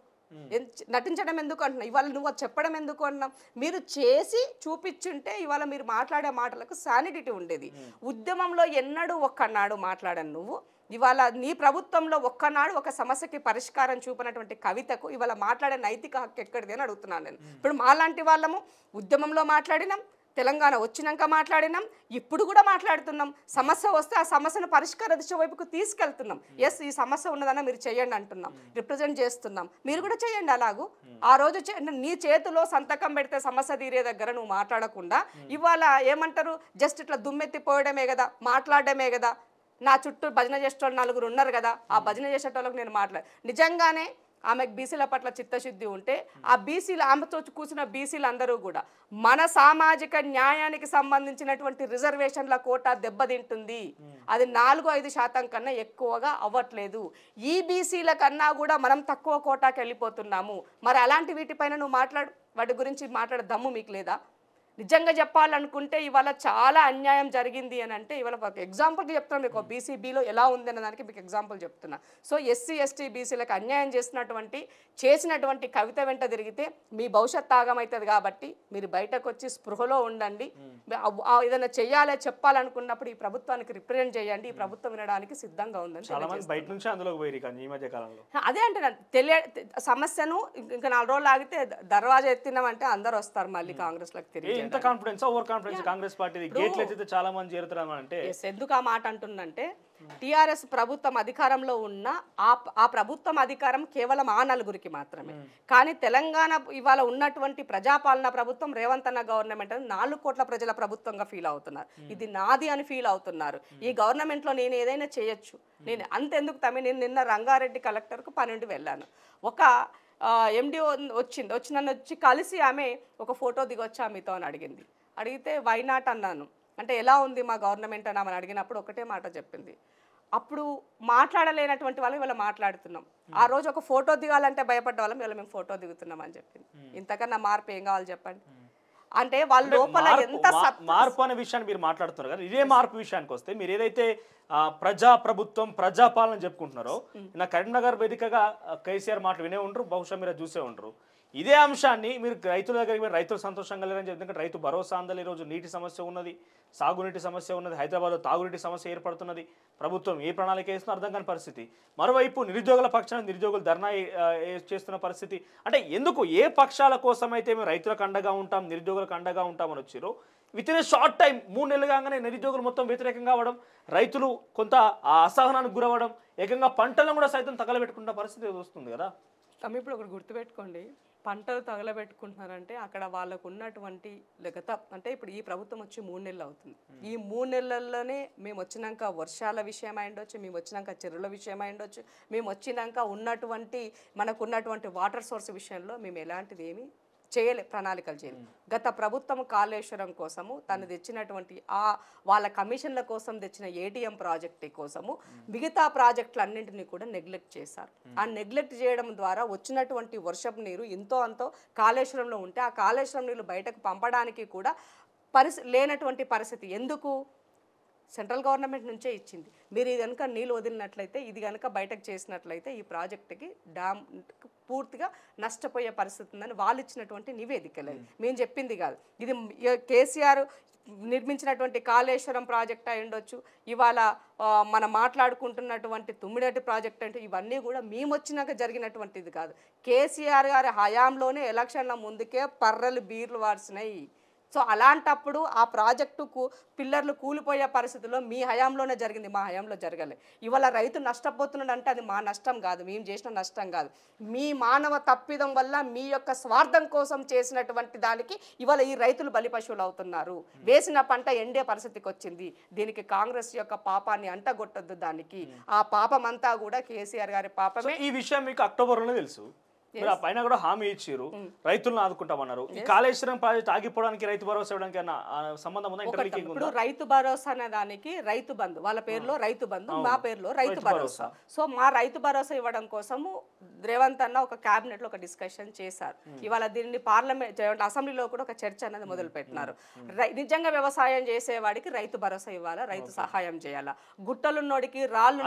నటించడం ఎందుకు అంటున్నా ఇవాళ నువ్వు అది చెప్పడం ఎందుకు అన్నా మీరు చేసి చూపించుంటే ఇవాళ మీరు మాట్లాడే మాటలకు శానిటిటీ ఉండేది ఉద్యమంలో ఎన్నడూ ఒక్కనాడు మాట్లాడను నువ్వు ఇవాళ నీ ప్రభుత్వంలో ఒక్కనాడు ఒక సమస్యకి పరిష్కారం చూపినటువంటి కవితకు ఇవాళ మాట్లాడే నైతిక హక్కు ఎక్కడిది అని అడుగుతున్నాను నేను ఇప్పుడు మాలాంటి వాళ్ళము ఉద్యమంలో మాట్లాడినాం తెలంగాణ వచ్చినాక మాట్లాడినాం ఇప్పుడు కూడా మాట్లాడుతున్నాం సమస్య వస్తే ఆ సమస్యను పరిష్కార దిశ వైపుకు తీసుకెళ్తున్నాం ఎస్ ఈ సమస్య ఉన్నదన్న మీరు చేయండి అంటున్నాం రిప్రజెంట్ చేస్తున్నాం మీరు కూడా చేయండి అలాగూ ఆ రోజు నీ చేతిలో సంతకం పెడితే సమస్య తీరే దగ్గర నువ్వు మాట్లాడకుండా ఇవాళ ఏమంటారు జస్ట్ ఇట్లా దుమ్మెత్తిపోయడమే కదా మాట్లాడడమే కదా నా చుట్టూ భజన చేసేటోళ్ళు నలుగురు ఉన్నారు కదా ఆ భజన చేసేటోళ్ళకి నేను మాట్లాడు నిజంగానే ఆమెకు బీసీల పట్ల చిత్తశుద్ధి ఉంటే ఆ బీసీలు ఆమెతో కూర్చున్న బీసీలు అందరూ కూడా మన సామాజిక న్యాయానికి సంబంధించినటువంటి రిజర్వేషన్ల కోటా దెబ్బతింటుంది అది నాలుగు ఐదు శాతం కన్నా ఎక్కువగా అవ్వట్లేదు ఈ బీసీల కన్నా కూడా మనం తక్కువ కోటాకి వెళ్ళిపోతున్నాము మరి అలాంటి వీటిపైన నువ్వు మాట్లాడు వాటి గురించి మాట్లాడే దమ్ము మీకు లేదా నిజంగా చెప్పాలనుకుంటే ఇవాళ చాలా అన్యాయం జరిగింది అని అంటే ఇవాళ ఒక ఎగ్జాంపుల్కి చెప్తున్నా మీకు బీసీబీలో ఎలా ఉంది అన్న దానికి మీకు ఎగ్జాంపుల్ చెప్తున్నా సో ఎస్సీ ఎస్టీ బీసీలకు అన్యాయం చేసినటువంటి చేసినటువంటి కవిత వెంట తిరిగితే మీ భవిష్యత్ ఆగమవుతుంది కాబట్టి మీరు బయటకు వచ్చి స్పృహలో ఉండండి hmm. ఏదైనా చెయ్యాలి చెప్పాలనుకున్నప్పుడు ఈ ప్రభుత్వానికి రిప్రజెంట్ చేయండి ఈ hmm. ప్రభుత్వం వినడానికి సిద్ధంగా ఉందని బయట నుంచి అదే అంటే తెలియ సమస్యను ఇంకా నాలుగు రోజులు ఆగితే దర్వాజా ఎత్తినామంటే అందరూ వస్తారు మళ్ళీ hmm. కాంగ్రెస్లోకి తిరిగి ఇంత confidence over confidence Congress party గేట్లు ఎత్తితే చాలా మంది చేరుతున్నాం అంటే ఎందుకు ఆ మాట అంటుందంటే టిఆర్ఎస్ ప్రభుత్వం అధికారంలో ఉన్న ఆ ఆ ప్రభుత్వం అధికారం కేవలం ఆ నలుగురికి మాత్రమే hmm. కానీ తెలంగాణ ఇవాళ ఉన్నటువంటి ప్రజాపాలన ప్రభుత్వం రేవంత్ అన్న గవర్నమెంట్ నాలుగు కోట్ల ప్రజల ప్రభుత్వంగా ఫీల్ అవుతున్నారు hmm. ఇది నాది అని ఫీల్ అవుతున్నారు hmm. ఈ గవర్నమెంట్లో నేను ఏదైనా చేయొచ్చు నేను అంతెందుకు తమి నేను నిన్న రంగారెడ్డి కలెక్టర్కు పన్నెండు వెళ్ళాను ఒక ఎండి వచ్చింది వచ్చి నన్ను వచ్చి కలిసి ఆమె ఒక ఫోటో దిగొచ్చా మీతో అని అడిగింది అడిగితే వైనాట్ అన్నాను అంటే ఎలా ఉంది మా గవర్నమెంట్ అని ఆమెను అడిగినప్పుడు ఒకటే మాట చెప్పింది అప్పుడు మాట్లాడలేనటువంటి వాళ్ళం ఇవాళ మాట్లాడుతున్నాం ఆ రోజు ఒక ఫోటో దిగాలంటే భయపడ్డ వాళ్ళం ఇవాళ మేము ఫోటో దిగుతున్నాం అని చెప్పింది ఇంతకన్నా మార్పు ఏం కావాలి చెప్పండి అంటే వాళ్ళ లోపల ఎంత మార్పు అనే విషయాన్ని మీరు మాట్లాడుతున్నారు కదా ఇదే మార్పు విషయానికి వస్తే మీరు ఏదైతే ప్రజా ప్రభుత్వం ప్రజాపాలన చెప్పుకుంటున్నారో నా కరీంనగర్ వేదికగా కేసీఆర్ మాటలు వినే ఉండరు బహుశా మీరు చూసే ఉండరు ఇదే అంశాన్ని మీరు రైతుల దగ్గరికి మీరు రైతులు సంతోషంగా లేరని చెప్పి ఎందుకంటే రైతు భరోసా అందాలి ఈరోజు నీటి సమస్య ఉన్నది సాగునీటి సమస్య ఉన్నది హైదరాబాద్లో తాగునీటి సమస్య ఏర్పడుతున్నది ప్రభుత్వం ఏ ప్రణాళిక వేస్తున్నా అర్థం కాని పరిస్థితి మరోవైపు నిరుద్యోగుల పక్షాన నిరుద్యోగులు ధర్నా చేస్తున్న పరిస్థితి అంటే ఎందుకు ఏ పక్షాల కోసం అయితే మేము రైతులకు అండగా ఉంటాం నిరుద్యోగులకు అండగా ఉంటామని వచ్చారో విత్ ఇన్ షార్ట్ టైం మూడు నెలలు కాగానే నిరుద్యోగులు మొత్తం వ్యతిరేకంగా అవ్వడం రైతులు కొంత అసహనానికి గురవ్వడం ఏకంగా పంటలను కూడా సైతం తగలబెట్టుకుంటున్న పరిస్థితి వస్తుంది కదా తమ్మి ఇప్పుడు ఒకటి గుర్తుపెట్టుకోండి పంటలు తగలబెట్టుకుంటున్నారంటే అక్కడ వాళ్ళకు ఉన్నటువంటి లగత అంటే ఇప్పుడు ఈ ప్రభుత్వం వచ్చి మూడు నెలలు అవుతుంది ఈ మూడు నెలల్లోనే మేము వచ్చినాక వర్షాల విషయం అయిండొచ్చు మేము వచ్చినాక చెరువుల విషయం అయిండొచ్చు మేము వచ్చినాక ఉన్నటువంటి మనకు ఉన్నటువంటి వాటర్ సోర్స్ విషయంలో మేము ఎలాంటిది ఏమీ చేయలే ప్రణాళికలు చేయలే గత ప్రభుత్వం కాళేశ్వరం కోసము తను తెచ్చినటువంటి ఆ వాళ్ళ కమిషన్ల కోసం తెచ్చిన ఏటీఎం ప్రాజెక్ట్ కోసము మిగతా అన్నింటినీ కూడా నెగ్లెక్ట్ చేశారు ఆ నెగ్లెక్ట్ చేయడం ద్వారా వచ్చినటువంటి వర్షపు నీరు ఎంతో అంతో కాళేశ్వరంలో ఉంటే ఆ కాళేశ్వరం నీళ్ళు బయటకు పంపడానికి కూడా పరిస్థితి లేనటువంటి పరిస్థితి ఎందుకు సెంట్రల్ గవర్నమెంట్ నుంచే ఇచ్చింది మీరు ఇది కనుక నీళ్ళు వదిలినట్లయితే ఇది కనుక బయటకు చేసినట్లయితే ఈ ప్రాజెక్టుకి డ్యామ్ పూర్తిగా నష్టపోయే పరిస్థితి ఉందని వాళ్ళు ఇచ్చినటువంటి నివేదికలు మేము చెప్పింది కాదు ఇది కేసీఆర్ నిర్మించినటువంటి కాళేశ్వరం ప్రాజెక్ట్ అయి ఉండొచ్చు ఇవాళ మనం మాట్లాడుకుంటున్నటువంటి తుమ్మిడటి ప్రాజెక్ట్ అంటే ఇవన్నీ కూడా మేము వచ్చినాక జరిగినటువంటిది కాదు కేసీఆర్ గారి హయాంలోనే ఎలక్షన్ల ముందుకే పర్రలు బీర్లు వార్చినాయి సో అలాంటప్పుడు ఆ ప్రాజెక్టుకు పిల్లర్లు కూలిపోయే పరిస్థితుల్లో మీ హయాంలోనే జరిగింది మా హయాంలో జరగలే ఇవాళ రైతు నష్టపోతున్నాడు అది మా నష్టం కాదు మేము చేసిన నష్టం కాదు మీ మానవ తప్పిదం వల్ల మీ యొక్క స్వార్థం కోసం చేసినటువంటి దానికి ఇవాళ ఈ రైతులు బలి పశువులు అవుతున్నారు వేసిన పంట ఎండే పరిస్థితికి వచ్చింది దీనికి కాంగ్రెస్ యొక్క పాపాన్ని అంటగొట్టద్దు దానికి ఆ పాపం అంతా కూడా కేసీఆర్ గారి పాపమే ఈ విషయం మీకు అక్టోబర్లోనే తెలుసు మరి ఆ పైన కూడా హామీ ఇచ్చారు hmm. రైతులను ఆదుకుంటామన్నారు ఈ కాళేశ్వరం ప్రాజెక్ట్ ఆగిపోవడానికి రైతు భరోసా ఇవ్వడానికి సంబంధం ఉందా ఇప్పుడు రైతు భరోసా అనే దానికి రైతు బంధు వాళ్ళ పేరులో hmm. రైతు బంధు మా పేరులో రైతు భరోసా సో మా రైతు భరోసా ఇవ్వడం కోసము రేవంత్ అన్న ఒక క్యాబినెట్ లో ఒక డిస్కషన్ చేశారు hmm. ఇవాళ దీన్ని పార్లమెంట్ అసెంబ్లీలో కూడా ఒక చర్చ అనేది మొదలు పెట్టినారు నిజంగా వ్యవసాయం చేసేవాడికి రైతు భరోసా ఇవ్వాలా రైతు సహాయం చేయాలా గుట్టలున్నోడికి రాళ్ళు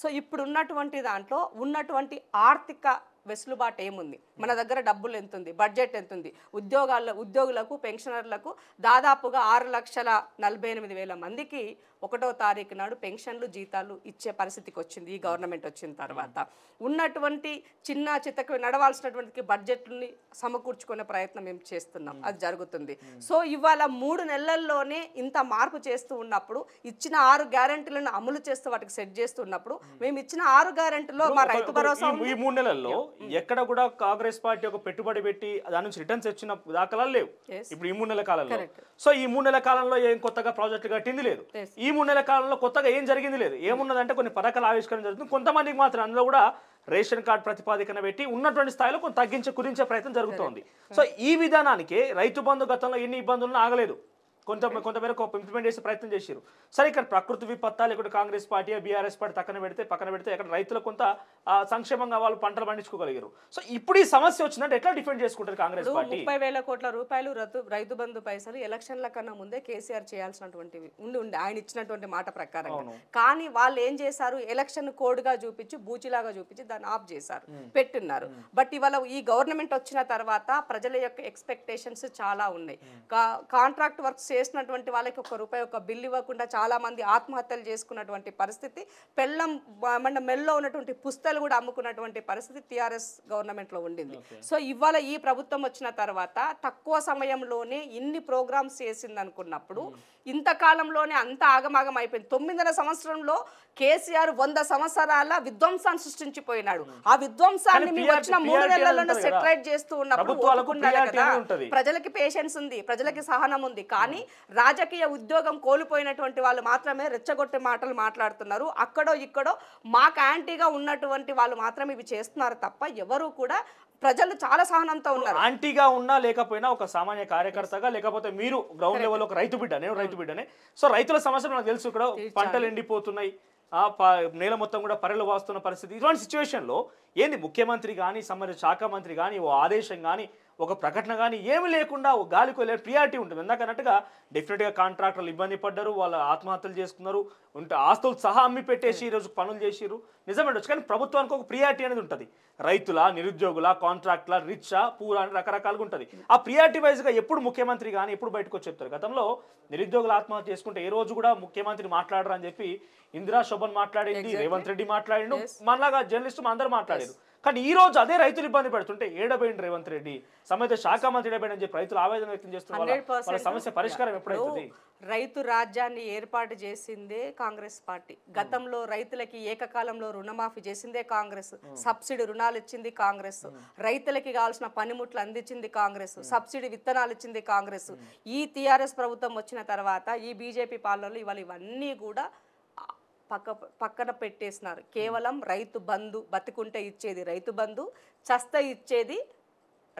సో ఇప్పుడు ఉన్నటువంటి దాంట్లో దాంట్లో ఉన్నటువంటి ఆర్థిక వెసులుబాటు ఏముంది మన దగ్గర డబ్బులు ఎంత ఉంది బడ్జెట్ ఎంత ఉంది ఉద్యోగాల ఉద్యోగులకు పెన్షనర్లకు దాదాపుగా ఆరు లక్షల నలభై ఎనిమిది వేల మందికి ఒకటో తారీఖు నాడు పెన్షన్లు జీతాలు ఇచ్చే పరిస్థితికి వచ్చింది ఈ గవర్నమెంట్ వచ్చిన తర్వాత ఉన్నటువంటి చిన్న చిత్తకు నడవాల్సినటువంటి బడ్జెట్ని సమకూర్చుకునే ప్రయత్నం మేము చేస్తున్నాం అది జరుగుతుంది సో ఇవాళ మూడు నెలల్లోనే ఇంత మార్పు చేస్తూ ఉన్నప్పుడు ఇచ్చిన ఆరు గ్యారంటీలను అమలు చేస్తూ వాటికి సెట్ చేస్తున్నప్పుడు మేము ఇచ్చిన ఆరు గ్యారంటీలో మా రైతు భరోసా ఎక్కడ కూడా కాంగ్రెస్ పార్టీ ఒక పెట్టుబడి పెట్టి దాని నుంచి రిటర్న్స్ వచ్చిన దాఖలాలు లేవు ఇప్పుడు ఈ మూడు నెల కాలంలో సో ఈ మూడు నెల కాలంలో ఏం కొత్తగా ప్రాజెక్టులు కట్టింది లేదు ఈ మూడు నెల కాలంలో కొత్తగా ఏం జరిగింది లేదు ఏమున్నదంటే కొన్ని పథకాలు ఆవిష్కరణ జరుగుతుంది కొంతమందికి మాత్రం అందులో కూడా రేషన్ కార్డు ప్రతిపాదికన పెట్టి ఉన్నటువంటి స్థాయిలో కొంత తగ్గించే కుదించే ప్రయత్నం జరుగుతోంది సో ఈ విధానానికి రైతు బంధు గతంలో ఎన్ని ఇబ్బందులను ఆగలేదు కొంత కొంతమేరకు ఇంప్లిమెంట్ చేసే ప్రయత్నం చేశారు సరే ఇక్కడ ప్రకృతి విపత్తాలు లేకుంటే కాంగ్రెస్ పార్టీ బీఆర్ఎస్ పార్టీ పక్కన పెడితే పక్కన పెడితే ఇక్కడ రైతులు కొంత సంక్షేమంగా వాళ్ళు పంటలు పండించుకోగలిగారు సో ఇప్పుడు ఈ సమస్య వచ్చిందంటే ఎట్లా డిఫెండ్ చేసుకుంటారు కాంగ్రెస్ పార్టీ ముప్పై వేల కోట్ల రూపాయలు రైతు బంధు పైసలు ఎలక్షన్ల కన్నా ముందే కేసీఆర్ చేయాల్సినటువంటివి ఉండి ఉండే ఆయన ఇచ్చినటువంటి మాట ప్రకారం కానీ వాళ్ళు ఏం చేశారు ఎలక్షన్ కోడ్ గా చూపించి బూచిలాగా చూపించి దాన్ని ఆఫ్ చేశారు పెట్టున్నారు బట్ ఇవాళ ఈ గవర్నమెంట్ వచ్చిన తర్వాత ప్రజల యొక్క ఎక్స్పెక్టేషన్స్ చాలా ఉన్నాయి కాంట్రాక్ట్ వర్క్స్ చేసినటువంటి వాళ్ళకి ఒక రూపాయి ఒక బిల్లు ఇవ్వకుండా చాలామంది ఆత్మహత్యలు చేసుకున్నటువంటి పరిస్థితి పెళ్ళం మన మెల్లో ఉన్నటువంటి పుస్తలు కూడా అమ్ముకున్నటువంటి పరిస్థితి టీఆర్ఎస్ గవర్నమెంట్లో ఉండింది సో ఇవాళ ఈ ప్రభుత్వం వచ్చిన తర్వాత తక్కువ సమయంలోనే ఇన్ని ప్రోగ్రామ్స్ చేసింది అనుకున్నప్పుడు ఇంతకాలంలోనే అంత ఆగమాగం అయిపోయింది తొమ్మిదిన్నర సంవత్సరంలో కేసీఆర్ వంద సంవత్సరాల విధ్వంసాన్ని సృష్టించిపోయినాడు ఆ విధ్వంసాన్ని మీరు వచ్చిన మూడు నెలల్లోనే సెటిలైట్ చేస్తూ ఉన్నప్పుడు కదా ప్రజలకి పేషెన్స్ ఉంది ప్రజలకి సహనం ఉంది కానీ రాజకీయ ఉద్యోగం కోల్పోయినటువంటి వాళ్ళు మాత్రమే రెచ్చగొట్టే మాటలు మాట్లాడుతున్నారు అక్కడో ఇక్కడో మాకు యాంటీగా ఉన్నటువంటి వాళ్ళు మాత్రమే ఇవి చేస్తున్నారు తప్ప ఎవరు కూడా ప్రజలు చాలా సహనంతో ఉన్నారు ఆంటీగా ఉన్నా లేకపోయినా ఒక సామాన్య కార్యకర్తగా లేకపోతే మీరు గ్రౌండ్ లెవెల్ ఒక రైతు బిడ్డ నేను రైతు బిడ్డనే సో రైతుల సమస్యలు నాకు తెలుసు ఇక్కడ పంటలు ఎండిపోతున్నాయి నేల మొత్తం కూడా పరిలు వాస్తున్న పరిస్థితి ఇటువంటి సిచ్యువేషన్లో ఏంది ముఖ్యమంత్రి కానీ సంబంధించిన శాఖ మంత్రి కానీ ఓ ఆదేశం కానీ ఒక ప్రకటన కానీ ఏమి లేకుండా గాలికి వెళ్ళే ప్రియారిటీ ఉంటుంది ఎందుకన్నట్టుగా డెఫినెట్గా కాంట్రాక్టర్లు ఇబ్బంది పడ్డారు వాళ్ళు ఆత్మహత్యలు చేసుకున్నారు ఉంటే ఆస్తులు సహా అమ్మి పెట్టేసి hmm. ఈరోజు పనులు చేసిరు ఉండొచ్చు కానీ ప్రభుత్వానికి ఒక ప్రియారిటీ అనేది ఉంటుంది రైతుల నిరుద్యోగుల కాంట్రాక్టుల రిచ్చా పూర అని రకరకాలుగా ఉంటుంది hmm. ఆ ప్రియారిటీ వైజ్గా ఎప్పుడు ముఖ్యమంత్రి కానీ ఎప్పుడు బయటకు వచ్చి చెప్తారు గతంలో నిరుద్యోగులు ఆత్మహత్య చేసుకుంటే ఏ రోజు కూడా ముఖ్యమంత్రి మాట్లాడరు అని చెప్పి ఇందిరా శోభన్ మాట్లాడింది రేవంత్ రెడ్డి మాట్లాడిండు మనలాగా జర్నలిస్టు అందరూ మాట్లాడారు కానీ ఈ రోజు అదే రైతులు ఇబ్బంది పెడుతుంటే ఏడబోయిన రేవంత్ రెడ్డి సమేత శాఖ మంత్రి ఏడబోయిన రైతులు ఆవేదన వ్యక్తం చేస్తున్నారు సమస్య పరిష్కారం ఎప్పుడైతుంది రైతు రాజ్యాన్ని ఏర్పాటు చేసిందే కాంగ్రెస్ పార్టీ గతంలో రైతులకి ఏకకాలంలో రుణమాఫీ చేసిందే కాంగ్రెస్ hmm. సబ్సిడీ రుణాలు ఇచ్చింది కాంగ్రెస్ hmm. రైతులకి కావాల్సిన పనిముట్లు అందించింది కాంగ్రెస్ hmm. సబ్సిడీ విత్తనాలు ఇచ్చింది కాంగ్రెస్ ఈ టీఆర్ఎస్ ప్రభుత్వం వచ్చిన తర్వాత ఈ బీజేపీ పాలనలో ఇవాళ ఇవన్నీ కూడా పక్క పక్కన పెట్టేసినారు కేవలం రైతు బంధు బతికుంటే ఇచ్చేది రైతు బంధు చస్త ఇచ్చేది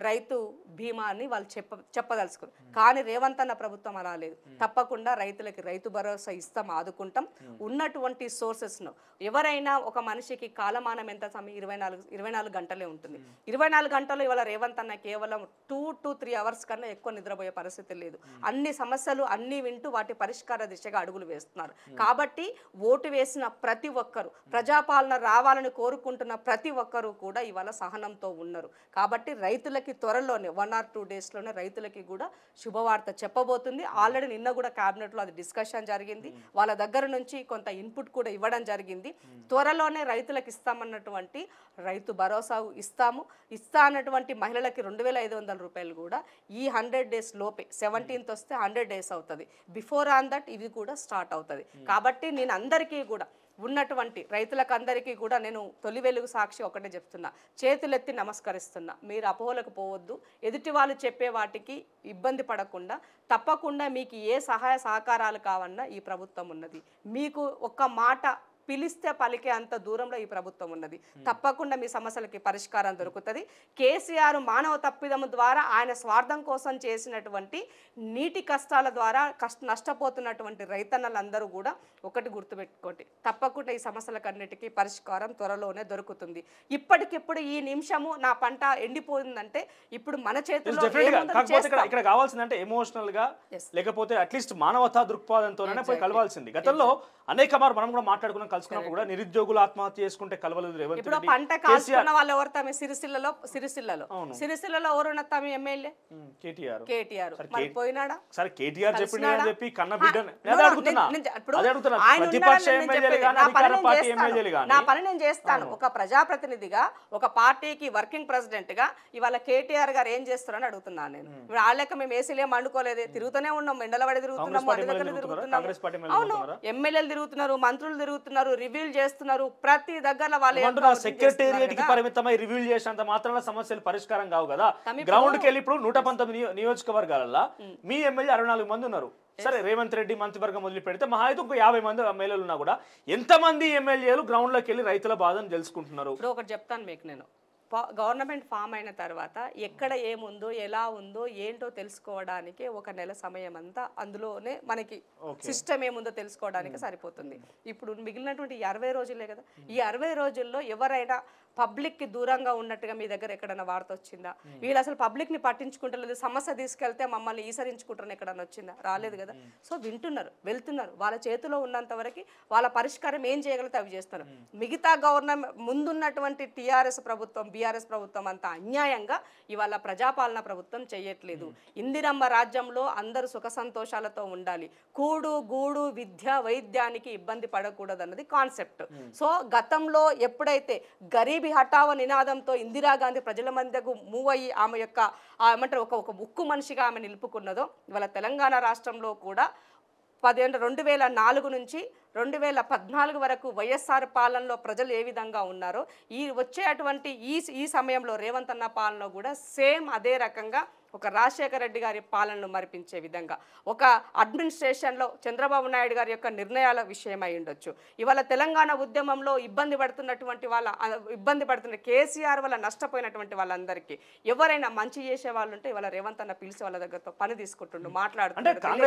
రైతు బీమా అని వాళ్ళు చెప్ప చెప్పదలుచుకుని కానీ రేవంత్ అన్న ప్రభుత్వం అలా లేదు తప్పకుండా రైతులకి రైతు భరోసా ఇస్తాం ఆదుకుంటాం ఉన్నటువంటి సోర్సెస్ను ఎవరైనా ఒక మనిషికి కాలమానం ఎంత సమయం ఇరవై నాలుగు ఇరవై నాలుగు గంటలే ఉంటుంది ఇరవై నాలుగు గంటలు ఇవాళ రేవంత్ అన్న కేవలం టూ టు త్రీ అవర్స్ కన్నా ఎక్కువ నిద్రపోయే పరిస్థితి లేదు అన్ని సమస్యలు అన్నీ వింటూ వాటి పరిష్కార దిశగా అడుగులు వేస్తున్నారు కాబట్టి ఓటు వేసిన ప్రతి ఒక్కరు ప్రజాపాలన రావాలని కోరుకుంటున్న ప్రతి ఒక్కరూ కూడా ఇవాళ సహనంతో ఉన్నారు కాబట్టి రైతులకి రైతులకి త్వరలోనే వన్ ఆర్ టూ డేస్లోనే రైతులకి కూడా శుభవార్త చెప్పబోతుంది ఆల్రెడీ నిన్న కూడా క్యాబినెట్లో అది డిస్కషన్ జరిగింది hmm. వాళ్ళ దగ్గర నుంచి కొంత ఇన్పుట్ కూడా ఇవ్వడం జరిగింది hmm. త్వరలోనే రైతులకు ఇస్తామన్నటువంటి రైతు భరోసా ఇస్తాము ఇస్తా అన్నటువంటి మహిళలకి రెండు వేల ఐదు వందల రూపాయలు కూడా ఈ హండ్రెడ్ డేస్ లోపే సెవెంటీన్త్ వస్తే హండ్రెడ్ డేస్ అవుతుంది బిఫోర్ ఆన్ దట్ ఇవి కూడా స్టార్ట్ అవుతుంది hmm. కాబట్టి నేను అందరికీ కూడా ఉన్నటువంటి రైతులకు అందరికీ కూడా నేను తొలి వెలుగు సాక్షి ఒకటే చెప్తున్నా చేతులెత్తి నమస్కరిస్తున్నా మీరు అపోహలకు పోవద్దు ఎదుటి వాళ్ళు చెప్పే వాటికి ఇబ్బంది పడకుండా తప్పకుండా మీకు ఏ సహాయ సహకారాలు కావన్నా ఈ ప్రభుత్వం ఉన్నది మీకు ఒక్క మాట పిలిస్తే పలికే అంత దూరంలో ఈ ప్రభుత్వం ఉన్నది తప్పకుండా మీ సమస్యలకి పరిష్కారం దొరుకుతుంది కేసీఆర్ మానవ తప్పిదము ద్వారా ఆయన స్వార్థం కోసం చేసినటువంటి నీటి కష్టాల ద్వారా కష్ట నష్టపోతున్నటువంటి రైతన్నలందరూ కూడా ఒకటి గుర్తుపెట్టుకోండి తప్పకుండా ఈ సమస్యలకన్నిటికీ పరిష్కారం త్వరలోనే దొరుకుతుంది ఇప్పటికిప్పుడు ఈ నిమిషము నా పంట ఎండిపోయిందంటే ఇప్పుడు మన చేతిలో ఇక్కడ కావాల్సిందంటే ఎమోషనల్ గా లేకపోతే అట్లీస్ట్ మానవతా దృక్పథంతో కలవాల్సింది గతంలో అనేక మారు మనం కూడా మాట్లాడుకున్నాం కలుసుకున్నప్పుడు కూడా నిరుద్యోగులు ఆత్మహత్య చేసుకుంటే కలవలేదు ఇప్పుడు పంట కాల్చుకున్న వాళ్ళు ఎవరు తమ సిరిసిల్లలో సిరిసిల్లలో సిరిసిల్లలో ఎవరున్న తమ ఎమ్మెల్యే కేటీఆర్ కేటీఆర్ పోయినాడా సరే కేటీఆర్ చెప్పిండు అని చెప్పి కన్న నా పని నేను చేస్తాను ఒక ప్రజాప్రతినిధిగా ఒక పార్టీకి వర్కింగ్ ప్రెసిడెంట్ గా ఇవాళ కేటీఆర్ గారు ఏం చేస్తారు అని అడుగుతున్నాను నేను ఇప్పుడు ఆ లెక్క మేము ఏసీలేం అండుకోలేదు తిరుగుతూనే ఉన్నాం ఎండలబడి తిరుగుతున్నాం అవును ఎమ్మెల్యేలు తిరుగుతున్నారు మంత్రులు తిరుగుతున్నారు రివ్యూలు చేస్తున్నారు ప్రతి దగ్గర వాళ్ళు సెక్రటేరియట్ కి పరిమితమై రివ్యూలు చేసినంత మాత్రం సమస్యలు పరిష్కారం కావు కదా గ్రౌండ్ కెళ్ళి వెళ్ళి ఇప్పుడు నూట పంతొమ్మిది నియోజకవర్గాలలో hmm. మీ ఎమ్మెల్యే అరవై నాలుగు మంది ఉన్నారు సరే రేవంత్ రెడ్డి మంత్రివర్గం వదిలి పెడితే మహా అయితే ఒక యాభై మంది ఎమ్మెల్యేలు ఉన్నా కూడా ఎంతమంది ఎమ్మెల్యేలు గ్రౌండ్లోకి వెళ్ళి రైతుల బాధను తెలుసుకుంటున్నారు ఇప్పుడు ఒకటి చెప్తాను మీకు నేను గవర్నమెంట్ ఫామ్ అయిన తర్వాత ఎక్కడ ఏముందో ఎలా ఉందో ఏంటో తెలుసుకోవడానికి ఒక నెల సమయం అంతా అందులోనే మనకి సిస్టమ్ ఏముందో తెలుసుకోవడానికి సరిపోతుంది ఇప్పుడు మిగిలినటువంటి అరవై రోజులే కదా ఈ అరవై రోజుల్లో ఎవరైనా పబ్లిక్ కి దూరంగా ఉన్నట్టుగా మీ దగ్గర ఎక్కడైనా వార్త వచ్చిందా వీళ్ళు అసలు పబ్లిక్ ని పట్టించుకుంటలేదు సమస్య తీసుకెళ్తే మమ్మల్ని ఈసరించుకుంటారని ఎక్కడైనా వచ్చిందా రాలేదు కదా సో వింటున్నారు వెళ్తున్నారు వాళ్ళ చేతిలో ఉన్నంత వరకు వాళ్ళ పరిష్కారం ఏం చేయగలితే అవి చేస్తారు మిగతా గవర్నమెంట్ ముందున్నటువంటి టిఆర్ఎస్ ప్రభుత్వం బీఆర్ఎస్ ప్రభుత్వం అంత అన్యాయంగా ఇవాళ ప్రజాపాలన ప్రభుత్వం చేయట్లేదు ఇందిరమ్మ రాజ్యంలో అందరూ సుఖ సంతోషాలతో ఉండాలి కూడు గూడు విద్య వైద్యానికి ఇబ్బంది పడకూడదు అన్నది కాన్సెప్ట్ సో గతంలో ఎప్పుడైతే గరీబ్ బేబీ హఠావ నినాదంతో ఇందిరాగాంధీ ప్రజల మధ్యకు మూవ్ అయ్యి ఆమె యొక్క ఏమంటారు ఒక ఒక ఉక్కు మనిషిగా ఆమె నిలుపుకున్నదో ఇవాళ తెలంగాణ రాష్ట్రంలో కూడా పదిహేను రెండు వేల నాలుగు నుంచి రెండు వేల పద్నాలుగు వరకు వైఎస్ఆర్ పాలనలో ప్రజలు ఏ విధంగా ఉన్నారో ఈ వచ్చే అటువంటి ఈ ఈ సమయంలో రేవంత్ అన్న పాలనలో కూడా సేమ్ అదే రకంగా ఒక రాజశేఖర రెడ్డి గారి పాలనను మరిపించే విధంగా ఒక అడ్మినిస్ట్రేషన్లో చంద్రబాబు నాయుడు గారి యొక్క నిర్ణయాల విషయమై ఉండొచ్చు ఇవాళ తెలంగాణ ఉద్యమంలో ఇబ్బంది పడుతున్నటువంటి వాళ్ళ ఇబ్బంది పడుతున్న కేసీఆర్ వల్ల నష్టపోయినటువంటి వాళ్ళందరికీ ఎవరైనా మంచి చేసే వాళ్ళు ఉంటే ఇవాళ రేవంత్ అన్న పిలిచి వాళ్ళ దగ్గరతో పని తీసుకుంటుండు మాట్లాడుతున్నారు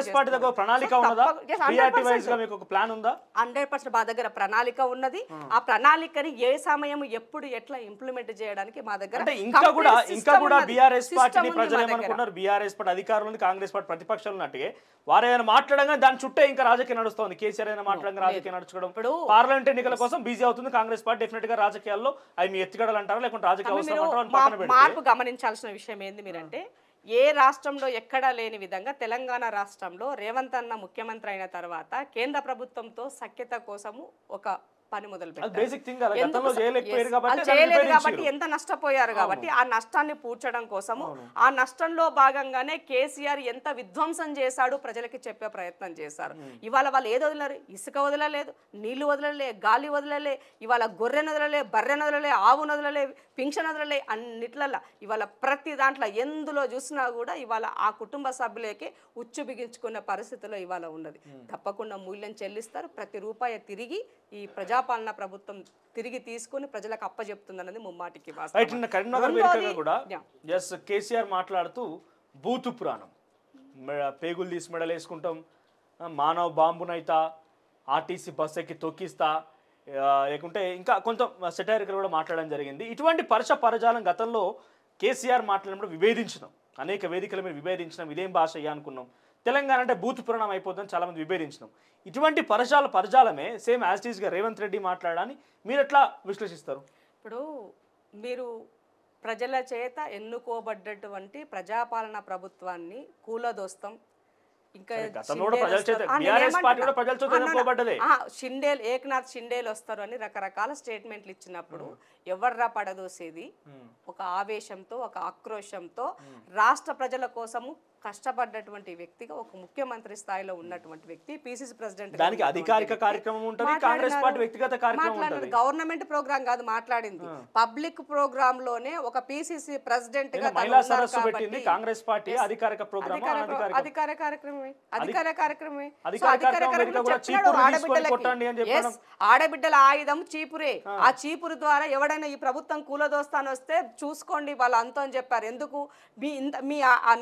మా దగ్గర ప్రణాళిక ఉన్నది ఆ ప్రణాళికని ఏ సమయం ఎప్పుడు ఎట్లా ఇంప్లిమెంట్ చేయడానికి మా దగ్గర ఇంకా కూడా ఇంకా కూడా బీఆర్ఎస్ పార్టీ ప్రజలు అనుకుంటున్నారు బీఆర్ఎస్ పార్టీ అధికారంలో కాంగ్రెస్ పార్టీ ప్రతిపక్షాలు ఉన్నట్టుగా వారు ఏదైనా మాట్లాడంగా దాని చుట్టే ఇంకా రాజకీయం నడుస్తుంది కేసీఆర్ అయినా మాట్లాడంగా రాజకీయం నడుచుకోవడం ఇప్పుడు పార్లమెంట్ ఎన్నికల కోసం బిజీ అవుతుంది కాంగ్రెస్ పార్టీ డెఫినెట్ గా రాజకీయాల్లో అవి మీ ఎత్తిగడలు అంటారా లేకుంటే రాజకీయ మార్పు గమనించాల్సిన విషయం ఏంది మీరంటే ఏ రాష్ట్రంలో ఎక్కడా లేని విధంగా తెలంగాణ రాష్ట్రంలో రేవంత్ అన్న ముఖ్యమంత్రి అయిన తర్వాత కేంద్ర ప్రభుత్వంతో సఖ్యత కోసము ఒక పని మొదలు చేయలేదు కాబట్టి ఎంత నష్టపోయారు కాబట్టి ఆ నష్టాన్ని పూడ్చడం కోసము ఆ నష్టంలో భాగంగానే కేసీఆర్ ఎంత విధ్వంసం చేశాడు ప్రజలకి చెప్పే ప్రయత్నం చేశారు ఇవాళ వాళ్ళు ఏది వదలరు ఇసుక వదలలేదు నీళ్లు వదలలే గాలి వదలలే ఇవాళ గొర్రె నదులలే బర్రె నదులలే ఆవు నదులలే పింఛనదులే అన్నిట్లల్లా ఇవాళ ప్రతి దాంట్లో ఎందులో చూసినా కూడా ఇవాళ ఆ కుటుంబ సభ్యులకే ఉచ్చు బిగించుకున్న పరిస్థితిలో ఇవాళ ఉన్నది తప్పకుండా మూల్యం చెల్లిస్తారు ప్రతి రూపాయి తిరిగి ఈ ప్రజాపాలన ప్రభుత్వం తిరిగి తీసుకుని ప్రజలకు అప్పజెప్తుంది అన్నది ముమ్మాటికి కరీంనగర్ కూడా ఎస్ కేసీఆర్ మాట్లాడుతూ బూతు పురాణం పేగులు తీసి మెడలేసుకుంటాం మానవ బాంబునైతా ఆర్టీసీ బస్ ఎక్కి తొక్కిస్తా లేకుంటే ఇంకా కొంత సెటైరికల్ కూడా మాట్లాడడం జరిగింది ఇటువంటి పరచ పరజాలం గతంలో కేసీఆర్ మాట్లాడినప్పుడు విభేదించినాం అనేక వేదికల మీద విభేదించినాం ఇదేం భాష అయ్యా అనుకున్నాం తెలంగాణ అంటే బూత్ పురాణం అయిపోతుందని చాలామంది విభేదించినాం ఇటువంటి పరజాల పరజాలమే సేమ్ యాజ్ టీజ్గా రేవంత్ రెడ్డి మాట్లాడాలని మీరు ఎట్లా విశ్లేషిస్తారు ఇప్పుడు మీరు ప్రజల చేత ఎన్నుకోబడ్డటువంటి ప్రజాపాలన ప్రభుత్వాన్ని కూలదోస్తం ఇంకా షిండేల్ ఏక్నాథ్ షిండేలు వస్తారు అని రకరకాల స్టేట్మెంట్లు ఇచ్చినప్పుడు ఎవర్రా పడదోసేది ఒక ఆవేశంతో ఒక ఆక్రోశంతో రాష్ట్ర ప్రజల కోసము కష్టపడ్డటువంటి వ్యక్తిగా ఒక ముఖ్యమంత్రి స్థాయిలో ఉన్నటువంటి వ్యక్తి పిసిసి ప్రెసిడెంట్ దానికి అధికారిక కార్యక్రమం ఉంటుంది కాంగ్రెస్ పార్టీ వ్యక్తిగత కార్యక్రమం గవర్నమెంట్ ప్రోగ్రామ్ కాదు మాట్లాడింది పబ్లిక్ ప్రోగ్రామ్ లోనే ఒక పిసిసి ప్రెసిడెంట్ కాంగ్రెస్ పార్టీ అధికారిక ప్రోగ్రామ్ అధికార కార్యక్రమమే అధికార కార్యక్రమమే ఆడబిడ్డల ఆయుధం చీపురే ఆ చీపురు ద్వారా ఎవడైనా ఈ ప్రభుత్వం కూలదోస్తానొస్తే చూసుకోండి వాళ్ళు అంతం చెప్పారు ఎందుకు మీ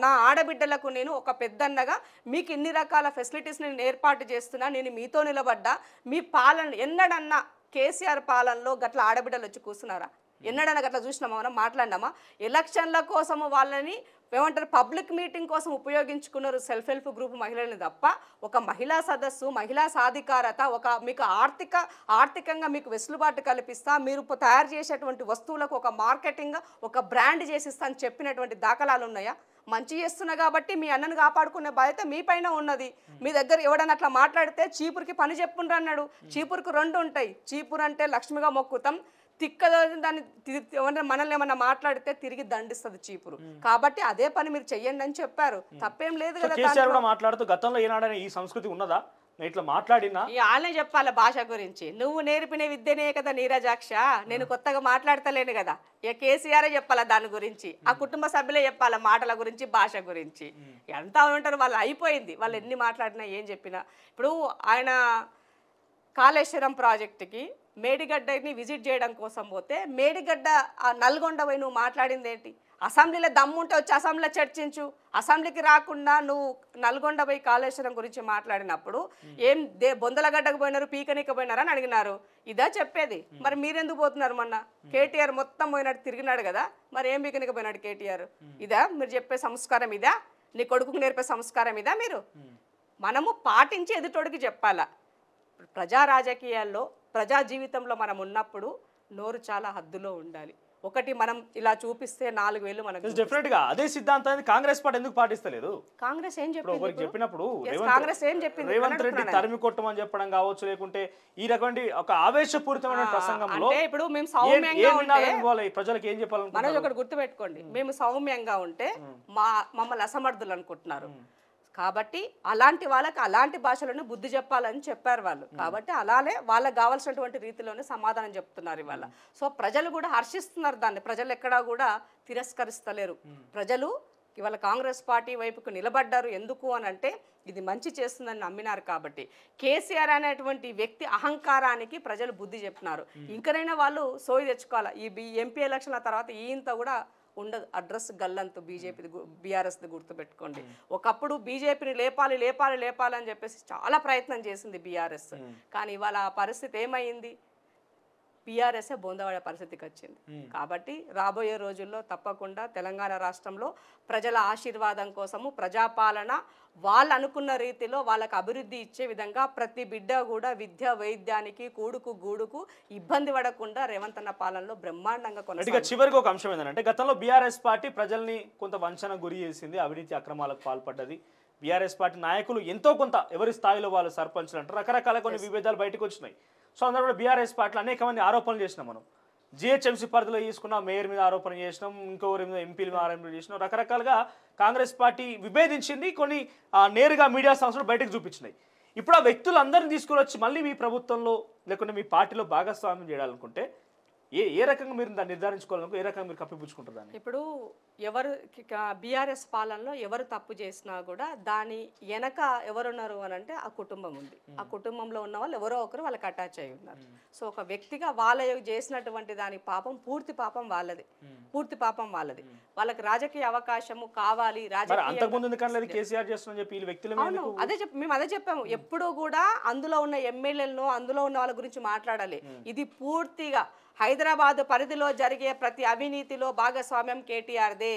నా ఆడబిడ్డల మహిళలకు నేను ఒక పెద్దన్నగా మీకు ఇన్ని రకాల ఫెసిలిటీస్ నేను ఏర్పాటు చేస్తున్నా నేను మీతో నిలబడ్డా మీ పాలన ఎన్నడన్నా కేసీఆర్ పాలనలో గట్ల ఆడబిడ్డలు వచ్చి కూర్చున్నారా ఎన్నడన్నా గట్ల చూసినామా మనం మాట్లాడినామా ఎలక్షన్ల కోసం వాళ్ళని ఏమంటారు పబ్లిక్ మీటింగ్ కోసం ఉపయోగించుకున్నారు సెల్ఫ్ హెల్ప్ గ్రూప్ మహిళల్ని తప్ప ఒక మహిళా సదస్సు మహిళా సాధికారత ఒక మీకు ఆర్థిక ఆర్థికంగా మీకు వెసులుబాటు కల్పిస్తా మీరు తయారు చేసేటువంటి వస్తువులకు ఒక మార్కెటింగ్ ఒక బ్రాండ్ చేసిస్తా అని చెప్పినటువంటి దాఖలాలు ఉన్నాయా మంచి చేస్తున్నా కాబట్టి మీ అన్నను కాపాడుకునే బాధ్యత మీ పైన ఉన్నది మీ దగ్గర ఎవడన్నా అట్లా మాట్లాడితే చీపురికి పని చెప్పుండ్రు అన్నాడు చీపురికి రెండు ఉంటాయి చీపురు అంటే లక్ష్మిగా మొక్కుతాం తిక్క దాన్ని మనల్ని ఏమన్నా మాట్లాడితే తిరిగి దండిస్తుంది చీపురు కాబట్టి అదే పని మీరు చెయ్యండి అని చెప్పారు తప్పేం లేదు కదా మాట్లాడుతూ గతంలో ఏనాడనే ఈ సంస్కృతి ఉన్నదా ఇట్లా మాట్లాడినా వాళ్ళే చెప్పాల భాష గురించి నువ్వు నేర్పిన విద్యనే కదా నీరజాక్ష నేను కొత్తగా మాట్లాడతలేను కదా ఇక కేసీఆర్ చెప్పాలా దాని గురించి ఆ కుటుంబ సభ్యులే చెప్పాలా మాటల గురించి భాష గురించి ఎంత ఉంటారు వాళ్ళు అయిపోయింది వాళ్ళు ఎన్ని మాట్లాడినా ఏం చెప్పినా ఇప్పుడు ఆయన కాళేశ్వరం ప్రాజెక్టుకి మేడిగడ్డని విజిట్ చేయడం కోసం పోతే మేడిగడ్డ ఆ నల్గొండ పోయి నువ్వు మాట్లాడింది ఏంటి అసెంబ్లీలో దమ్ముంటే వచ్చి అసెంబ్లీలో చర్చించు అసెంబ్లీకి రాకుండా నువ్వు నల్గొండ పోయి కాళేశ్వరం గురించి మాట్లాడినప్పుడు ఏం దే బొందలగడ్డకు పోయినారు పీకనీకి పోయినారు అని అడిగినారు ఇదా చెప్పేది మరి మీరెందుకు పోతున్నారు మొన్న కేటీఆర్ మొత్తం పోయినట్టు తిరిగినాడు కదా మరి ఏం పీకనీకి పోయినాడు కేటీఆర్ ఇదా మీరు చెప్పే సంస్కారం ఇదా నీ కొడుకుకు నేర్పే సంస్కారం ఇదా మీరు మనము పాటించి ఎదుటోడికి చెప్పాలా ప్రజా రాజకీయాల్లో ప్రజా జీవితంలో మనం ఉన్నప్పుడు నోరు చాలా హద్దులో ఉండాలి ఒకటి మనం ఇలా చూపిస్తే నాలుగు వేలు మనకు డెఫినెట్ గా అదే సిద్ధాంతం కాంగ్రెస్ పార్టీ ఎందుకు పాటిస్తలేదు కాంగ్రెస్ ఏం చెప్పింది చెప్పినప్పుడు కాంగ్రెస్ ఏం చెప్పింది రేవంత్ రెడ్డి తరిమి కొట్టమని చెప్పడం కావచ్చు లేకుంటే ఈ రకమైన ఒక ఆవేశపూరితమైన ప్రసంగంలో ఇప్పుడు మేము సౌమ్యంగా ప్రజలకు ఏం చెప్పాలి మనం ఒకటి పెట్టుకోండి మేము సౌమ్యంగా ఉంటే మా మమ్మల్ని అసమర్థులు అనుకుంటున్నారు కాబట్టి అలాంటి వాళ్ళకి అలాంటి భాషలోనే బుద్ధి చెప్పాలని చెప్పారు వాళ్ళు కాబట్టి అలానే వాళ్ళకి కావాల్సినటువంటి రీతిలోనే సమాధానం చెప్తున్నారు ఇవాళ సో ప్రజలు కూడా హర్షిస్తున్నారు దాన్ని ప్రజలు ఎక్కడా కూడా తిరస్కరిస్తలేరు ప్రజలు ఇవాళ కాంగ్రెస్ పార్టీ వైపుకు నిలబడ్డారు ఎందుకు అని అంటే ఇది మంచి చేస్తుందని నమ్మినారు కాబట్టి కేసీఆర్ అనేటువంటి వ్యక్తి అహంకారానికి ప్రజలు బుద్ధి చెప్పినారు ఇంకనైనా వాళ్ళు సోయి తెచ్చుకోవాలి ఈ ఎంపీ ఎలక్షన్ల తర్వాత ఈయంత కూడా ఉండదు అడ్రస్ గల్లంతు బీజేపీ బీఆర్ఎస్ది గుర్తుపెట్టుకోండి ఒకప్పుడు బీజేపీని లేపాలి లేపాలి లేపాలి అని చెప్పేసి చాలా ప్రయత్నం చేసింది బీఆర్ఎస్ కానీ ఇవాళ ఆ పరిస్థితి ఏమైంది పిఆర్ఎస్ఏ బోందవాడ పరిస్థితికి వచ్చింది కాబట్టి రాబోయే రోజుల్లో తప్పకుండా తెలంగాణ రాష్ట్రంలో ప్రజల ఆశీర్వాదం కోసము ప్రజాపాలన వాళ్ళు అనుకున్న రీతిలో వాళ్ళకు అభివృద్ధి ఇచ్చే విధంగా ప్రతి బిడ్డ కూడా విద్య వైద్యానికి కూడుకు గూడుకు ఇబ్బంది పడకుండా రేవంత్ అన్న పాలనలో బ్రహ్మాండంగా కొనసాగింది చివరికి ఒక అంశం ఏంటంటే గతంలో బీఆర్ఎస్ పార్టీ ప్రజల్ని కొంత వంచన గురి చేసింది అవినీతి అక్రమాలకు పాల్పడ్డది బీఆర్ఎస్ పార్టీ నాయకులు ఎంతో కొంత ఎవరి స్థాయిలో వాళ్ళు సర్పంచులు అంటారు రకరకాల కొన్ని విభేదాలు బయటకు వచ్చినాయి సో అందరూ కూడా బీఆర్ఎస్ పార్టీలో అనేక మంది ఆరోపణలు చేసినాం మనం జిహెచ్ఎంసీ పరిధిలో తీసుకున్న మేయర్ మీద ఆరోపణ చేసినాం ఇంకొకరి మీద ఎంపీల మీద ఆరోపణలు చేసినాం రకరకాలుగా కాంగ్రెస్ పార్టీ విభేదించింది కొన్ని నేరుగా మీడియా సంస్థలు బయటకు చూపించినాయి ఇప్పుడు ఆ వ్యక్తులందరినీ తీసుకుని వచ్చి మళ్ళీ మీ ప్రభుత్వంలో లేకుంటే మీ పార్టీలో భాగస్వామ్యం చేయాలనుకుంటే ఏ ఏ రకంగా మీరు దాన్ని నిర్ధారించుకోవాలనుకో ఏ రకంగా మీరు కప్పిపుచ్చుకుంటారు దాన్ని ఇప్పుడు ఎవరు బీఆర్ఎస్ పాలనలో ఎవరు తప్పు చేసినా కూడా దాని వెనక ఎవరున్నారు అని అంటే ఆ కుటుంబం ఉంది ఆ కుటుంబంలో ఉన్న వాళ్ళు ఎవరో ఒకరు వాళ్ళకి అటాచ్ అయి ఉన్నారు సో ఒక వ్యక్తిగా వాళ్ళ చేసినటువంటి దాని పాపం పూర్తి పాపం వాళ్ళది పూర్తి పాపం వాళ్ళది వాళ్ళకి రాజకీయ అవకాశము కావాలి రాజకీయ చెప్పి మేము అదే చెప్పాము ఎప్పుడు కూడా అందులో ఉన్న ఎమ్మెల్యేలను అందులో ఉన్న వాళ్ళ గురించి మాట్లాడాలి ఇది పూర్తిగా హైదరాబాద్ పరిధిలో జరిగే ప్రతి అవినీతిలో భాగస్వామ్యం కేటీఆర్దే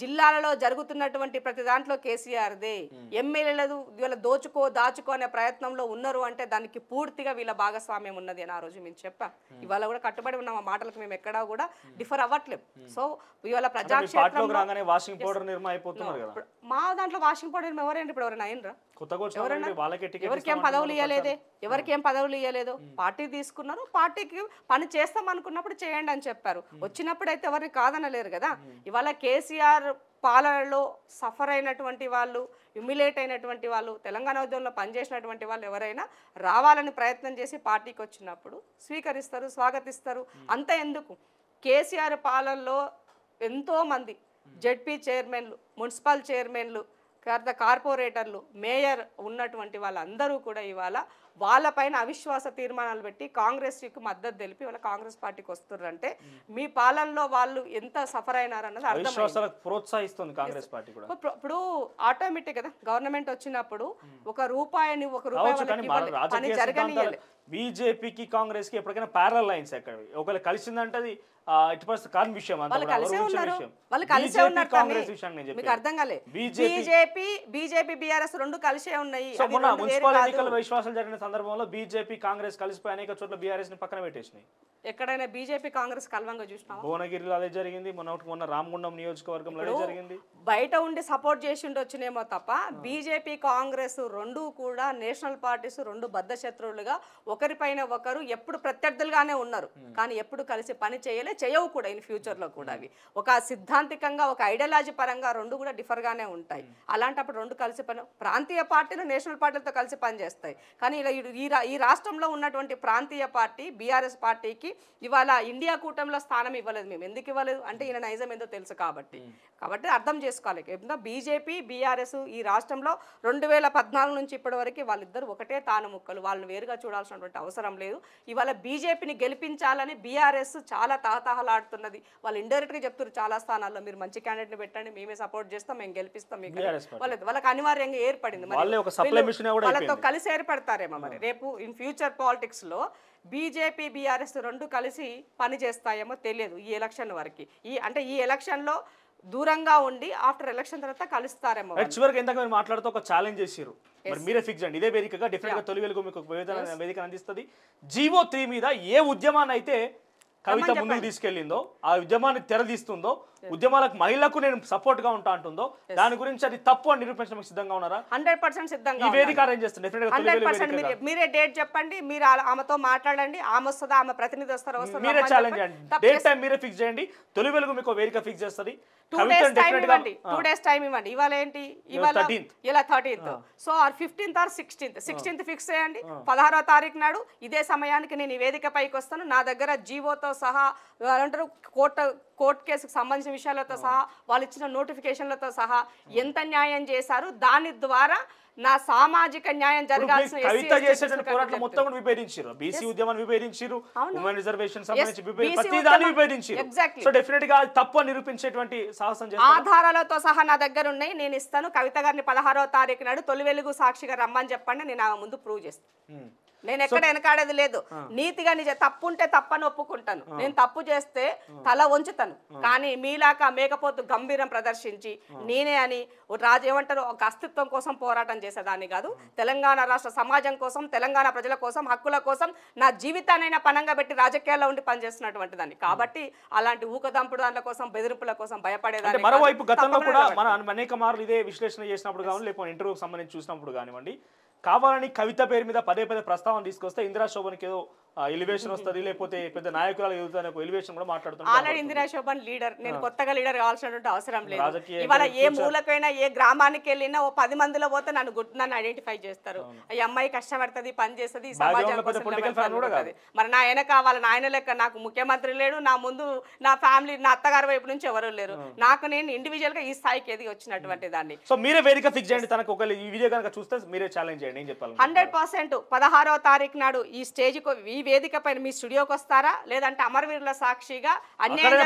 జిల్లాలలో జరుగుతున్నటువంటి ప్రతి దాంట్లో కేసీఆర్దే ఎమ్మెల్యేలు వీళ్ళ దోచుకో దాచుకో అనే ప్రయత్నంలో ఉన్నారు అంటే దానికి పూర్తిగా వీళ్ళ భాగస్వామ్యం ఉన్నది అని ఆ రోజు మేము చెప్ప ఇవాళ కూడా కట్టుబడి ఆ మాటలకు మేము ఎక్కడా కూడా డిఫర్ అవ్వట్లేదు సో ఇవాళ ప్రజాక్షేత్రంలో మా దాంట్లో వాషింగ్ పౌడర్ ఎవరైనా ఇప్పుడు ఎవరైనా అయినరా ఎవరికేం పదవులు ఇవ్వలేదే ఎవరికి పదవులు ఇవ్వలేదు పార్టీ తీసుకున్నారు పార్టీకి పని చేస్తాం అనుకున్నప్పుడు చేయండి అని చెప్పారు వచ్చినప్పుడు అయితే ఎవరిని కాదనలేరు కదా ఇవాళ కేసీఆర్ పాలనలో సఫర్ అయినటువంటి వాళ్ళు హ్యూమిలేట్ అయినటువంటి వాళ్ళు తెలంగాణ ఉద్యమంలో పనిచేసినటువంటి వాళ్ళు ఎవరైనా రావాలని ప్రయత్నం చేసి పార్టీకి వచ్చినప్పుడు స్వీకరిస్తారు స్వాగతిస్తారు అంత ఎందుకు కేసీఆర్ పాలనలో ఎంతోమంది జెడ్పీ చైర్మన్లు మున్సిపల్ చైర్మన్లు పెద్ద కార్పొరేటర్లు మేయర్ ఉన్నటువంటి వాళ్ళందరూ కూడా ఇవాళ వాళ్ళపైన అవిశ్వాస తీర్మానాలు పెట్టి కాంగ్రెస్కి మద్దతు తెలిపి వాళ్ళ కాంగ్రెస్ పార్టీకి వస్తున్నారంటే మీ పాలనలో వాళ్ళు ఎంత సఫర్ అయినారన్నది ప్రోత్సహిస్తుంది కాంగ్రెస్ పార్టీ కూడా ఇప్పుడు ఆటోమేటిక్ కదా గవర్నమెంట్ వచ్చినప్పుడు ఒక రూపాయిని ఒక రూపాయి బీజేపీకి కాంగ్రెస్ కి ఎప్పటికైనా ప్యారల్ లైన్స్ ఒకవేళ కలిసిందంటే ఇటు విషయం కలిసే అర్థం బీజేపీ బీఆర్ఎస్ రెండు కలిసే ఉన్నాయి జరిగిన సందర్భంలో బీజేపీ కాంగ్రెస్ అనేక చోట్ల బీఆర్ఎస్ పక్కన ఎక్కడైనా బీజేపీ కాంగ్రెస్ కలవంగా భువనగిరిలో జరిగింది మొన్న మొన్న జరిగింది బయట ఉండి సపోర్ట్ చేసి ఉండొచ్చునేమో తప్ప బీజేపీ కాంగ్రెస్ రెండు కూడా నేషనల్ పార్టీస్ రెండు బద్ధ శత్రువులుగా పైన ఒకరు ఎప్పుడు ప్రత్యర్థులుగానే ఉన్నారు కానీ ఎప్పుడు కలిసి పని చేయలే చేయవు కూడా ఇన్ ఫ్యూచర్లో కూడా అవి ఒక సిద్ధాంతికంగా ఒక ఐడియాలజీ పరంగా రెండు కూడా డిఫర్గానే ఉంటాయి అలాంటప్పుడు రెండు కలిసి పని ప్రాంతీయ పార్టీలు నేషనల్ పార్టీలతో కలిసి పనిచేస్తాయి కానీ ఇలా ఈ ఈ రాష్ట్రంలో ఉన్నటువంటి ప్రాంతీయ పార్టీ బీఆర్ఎస్ పార్టీకి ఇవాళ ఇండియా కూటమిలో స్థానం ఇవ్వలేదు మేము ఎందుకు ఇవ్వలేదు అంటే ఈయన నైజం ఏందో తెలుసు కాబట్టి కాబట్టి అర్థం చేసుకోవాలి ఏంటో బీజేపీ బీఆర్ఎస్ ఈ రాష్ట్రంలో రెండు వేల పద్నాలుగు నుంచి ఇప్పటి వరకు వాళ్ళిద్దరు ఒకటే తాను ముక్కలు వాళ్ళని వేరుగా చూడాల్సినటువంటి అవసరం లేదు ఇవాళ బీజేపీని గెలిపించాలని బీఆర్ఎస్ చాలా తాత ఆడుతున్నది వాళ్ళు ఇండైరెక్ట్గా చెప్తున్నారు చాలా స్థానాల్లో మీరు మంచి క్యాండిడేట్ని పెట్టండి మేమే సపోర్ట్ చేస్తాం మేము గెలిపిస్తాం మీకు వాళ్ళకి అనివార్యంగా ఏర్పడింది వాళ్ళతో కలిసి ఏర్పడతారేమో మరి రేపు ఇన్ ఫ్యూచర్ పాలిటిక్స్ లో బీజేపీ బీఆర్ఎస్ రెండు కలిసి పని చేస్తాయేమో తెలియదు ఈ ఎలక్షన్ వరకు ఈ అంటే ఈ ఎలక్షన్ లో దూరంగా ఉండి ఆఫ్టర్ ఎలక్షన్ తర్వాత కలుస్తారేమో చివరికి ఇందాక మీరు మాట్లాడుతూ ఒక ఛాలెంజ్ చేశారు మరి మీరే ఫిక్స్ అండి ఇదే వేదికగా డిఫరెంట్ గా తొలి వెలుగు మీకు వేదిక అందిస్తుంది జీవో త్రీ మీద ఏ ఉద్యమాన్ని అయితే కవిత ముందుకు తీసుకెళ్లిందో ఆ ఉద్యమాన్ని తెరదీస్తుందో ఉద్యమాలకు మహిళలకు నేను సపోర్ట్ గా ఉంటా అంటుందో దాని గురించి అది తప్పు అని నిరూపించడానికి సిద్ధంగా ఉన్నారా హండ్రెడ్ పర్సెంట్ సిద్ధంగా వేదిక అరేంజ్ హండ్రెడ్ పర్సెంట్ మీరే డేట్ చెప్పండి మీరు ఆమెతో మాట్లాడండి ఆమె వస్తుందా ఆమె ప్రతినిధి వస్తారో మీరే ఛాలెంజ్ డేట్ టైం మీరే ఫిక్స్ చేయండి తొలి వెలుగు మీకు వేదిక ఫిక్స్ చేస్తుంది టూ డేస్ టైం ఇవ్వండి టూ డేస్ టైం ఇవ్వండి ఇవాళ ఏంటి ఇవాళ ఇలా thirteenth so or fifteenth or sixteenth sixteenth fix చేయండి పదహారో తారీఖు నాడు ఇదే సమయానికి నేను ఈ వేదిక పైకి వస్తాను నా దగ్గర జీవోతో సహా అంటారు కోట కోర్టు కేసుకు సంబంధించిన విషయాలతో సహా వాళ్ళు ఇచ్చిన నోటిఫికేషన్లతో సహా ఎంత న్యాయం చేశారు దాని ద్వారా నా సామాజిక న్యాయం జరగాల్సిన పోరాటం మొత్తం కూడా విభేదించారు బీసీ ఉద్యమాన్ని విభేదించారు ఉమెన్ రిజర్వేషన్ సంబంధించి విభేదించారు సో డెఫినెట్ గా తప్పు నిరూపించేటువంటి సాహసం ఆధారాలతో సహా నా దగ్గర ఉన్నాయి నేను ఇస్తాను కవిత గారిని పదహారవ తారీఖు నాడు తొలి వెలుగు సాక్షిగా రమ్మని చెప్పండి నేను ముందు ప్రూవ్ చేస్తాను hmm. నేను ఎక్కడ వెనకాడేది లేదు నీతిగా నిజ తప్పు ఉంటే తప్పని ఒప్పుకుంటాను నేను తప్పు చేస్తే తల వంచుతాను కానీ మీలాక మేకపోతు గంభీరం ప్రదర్శించి నేనే అని రాజు ఏమంటారు ఒక అస్తిత్వం కోసం పోరాటం చేసేదాన్ని కాదు తెలంగాణ రాష్ట్ర సమాజం కోసం తెలంగాణ ప్రజల కోసం హక్కుల కోసం నా జీవితానైనా పనంగా పెట్టి రాజకీయాల్లో ఉండి పనిచేస్తున్నటువంటి దాన్ని కాబట్టి అలాంటి ఊకదంపుడు దాంట్ల కోసం బెదిరింపుల కోసం భయపడేదాన్ని మరోవైపు గతంలో కూడా మనం అనేక మార్లు ఇదే విశ్లేషణ చేసినప్పుడు కావాలి లేకపోతే ఇంటర్వ్యూకి సంబంధించి చూసినప్పుడు కానివ్వండి కావాలని కవిత పేరు మీద పదే పదే ప్రస్తావన తీసుకొస్తే ఇందిరా శోభన్కి ఏదో ఎలివేషన్ వస్తుంది లేకపోతే పెద్ద నాయకురాలు ఎదుగుతాయి ఎలివేషన్ కూడా మాట్లాడుతున్నారు ఆల్రెడీ ఇందిరా శోభన్ లీడర్ నేను కొత్తగా లీడర్ కావాల్సినటువంటి అవసరం లేదు ఇవాళ ఏ మూలకైనా ఏ గ్రామానికి వెళ్ళినా ఓ పది మందిలో పోతే నన్ను గుర్తు నన్ను ఐడెంటిఫై చేస్తారు ఈ అమ్మాయి కష్టపడుతుంది పని చేస్తుంది సమాజం మరి నా వెనక వాళ్ళ నాయన లెక్క నాకు ముఖ్యమంత్రి లేడు నా ముందు నా ఫ్యామిలీ నా అత్తగారి వైపు నుంచి ఎవరు లేరు నాకు నేను ఇండివిజువల్ గా ఈ స్థాయికి ఎదిగి వచ్చినటువంటి దాన్ని సో మీరే వేదిక ఫిక్స్ చేయండి తనకు ఒక ఈ వీడియో కనుక చూస్తే మీరే ఛాలెంజ్ చేయండి హండ్రెడ్ పర్సెంట్ పదహారవ తారీఖు నాడు ఈ స్టేజ్ కు వేదిక పైన మీ స్టూడియోకి వస్తారా లేదంటే అమరవీరుల సాక్షిగా అన్యాయం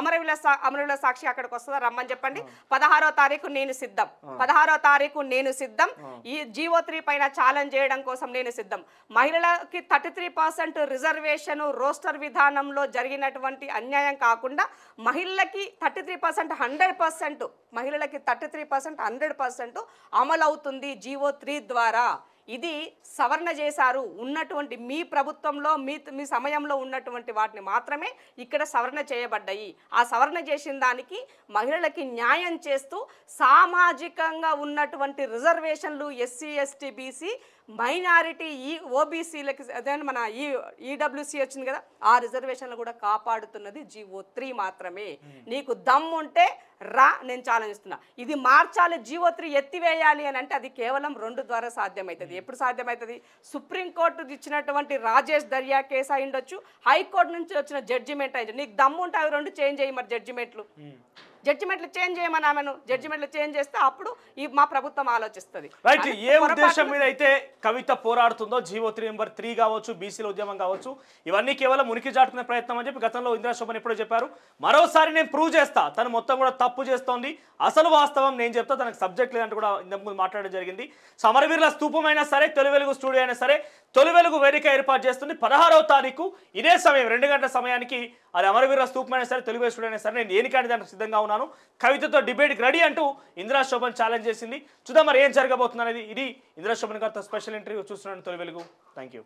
అమరవీరుల అమరవీరుల సాక్షి అక్కడికి వస్తుందా రమ్మని చెప్పండి పదహారో తారీఖు నేను సిద్ధం పదహారో తారీఖు నేను సిద్ధం ఈ జీవో త్రీ పైన ఛాలెంజ్ చేయడం కోసం నేను సిద్ధం మహిళలకి thirty three percent reservation roster విధానంలో జరిగినటువంటి అన్యాయం కాకుండా మహిళలకి thirty three percent hundred percent మహిళలకి thirty three percent hundred percent అమలవుతుంది జీవో త్రీ ద్వారా ఇది సవరణ చేశారు ఉన్నటువంటి మీ ప్రభుత్వంలో మీ మీ సమయంలో ఉన్నటువంటి వాటిని మాత్రమే ఇక్కడ సవరణ చేయబడ్డాయి ఆ సవరణ చేసిన దానికి మహిళలకి న్యాయం చేస్తూ సామాజికంగా ఉన్నటువంటి రిజర్వేషన్లు ఎస్సీ ఎస్టీ బీసీ మైనారిటీ ఈ ఓబీసీలకి అదే మన ఈ ఈడబ్ల్యూసీ వచ్చింది కదా ఆ రిజర్వేషన్లు కూడా కాపాడుతున్నది జీవో త్రీ మాత్రమే నీకు దమ్ ఉంటే రా నేను ఛాలెంజ్ ఇస్తున్నా ఇది మార్చాలి జీవో త్రీ ఎత్తివేయాలి అని అంటే అది కేవలం రెండు ద్వారా సాధ్యమవుతుంది ఎప్పుడు సాధ్యమవుతుంది సుప్రీంకోర్టు ఇచ్చినటువంటి రాజేష్ దర్యా కేసు అయిండొచ్చు హైకోర్టు నుంచి వచ్చిన జడ్జిమెంట్ అయింది నీకు దమ్ము ఉంటే అవి రెండు చేంజ్ అయ్యి మరి జడ్జిమెంట్లు జడ్జిమెంట్లు చేంజ్ చేయమని ఆమెను జడ్జిమెంట్లు చేంజ్ చేస్తే అప్పుడు ఈ మా ప్రభుత్వం ఆలోచిస్తుంది రైట్ ఏ ఉద్దేశం మీద అయితే కవిత పోరాడుతుందో జీవో త్రీ నెంబర్ త్రీ కావచ్చు బీసీల ఉద్యమం కావచ్చు ఇవన్నీ కేవలం మునికి జాటుకునే ప్రయత్నం అని చెప్పి గతంలో ఇందిరా శోభన్ ఎప్పుడో చెప్పారు మరోసారి నేను ప్రూవ్ చేస్తా తను మొత్తం కూడా తప్పు చేస్తోంది అసలు వాస్తవం నేను చెప్తా తనకు సబ్జెక్ట్ లేదంటే కూడా ఇంతకుముందు మాట్లాడడం జరిగింది సమరవీరుల స్థూపమైనా సరే తెలుగు స్టూడియో అయినా సరే తొలి వెలుగు వేదిక ఏర్పాటు చేస్తుంది పదహారవ తారీఖు ఇదే సమయం రెండు గంటల సమయానికి అది అమరవీర స్థూపమైన సరే తొలి వేసుడు అయినా సరే నేను ఏనికాని దానికి సిద్ధంగా ఉన్నాను కవితతో డిబేట్కి రెడీ అంటూ ఇందిరా శోభన్ ఛాలెంజ్ చేసింది చూద్దాం మరి ఏం జరగబోతుంది అనేది ఇది ఇందిరా శోభన్ గారితో స్పెషల్ ఇంటర్వ్యూ చూస్తున్నాను తొలి వెలుగు థ్యాంక్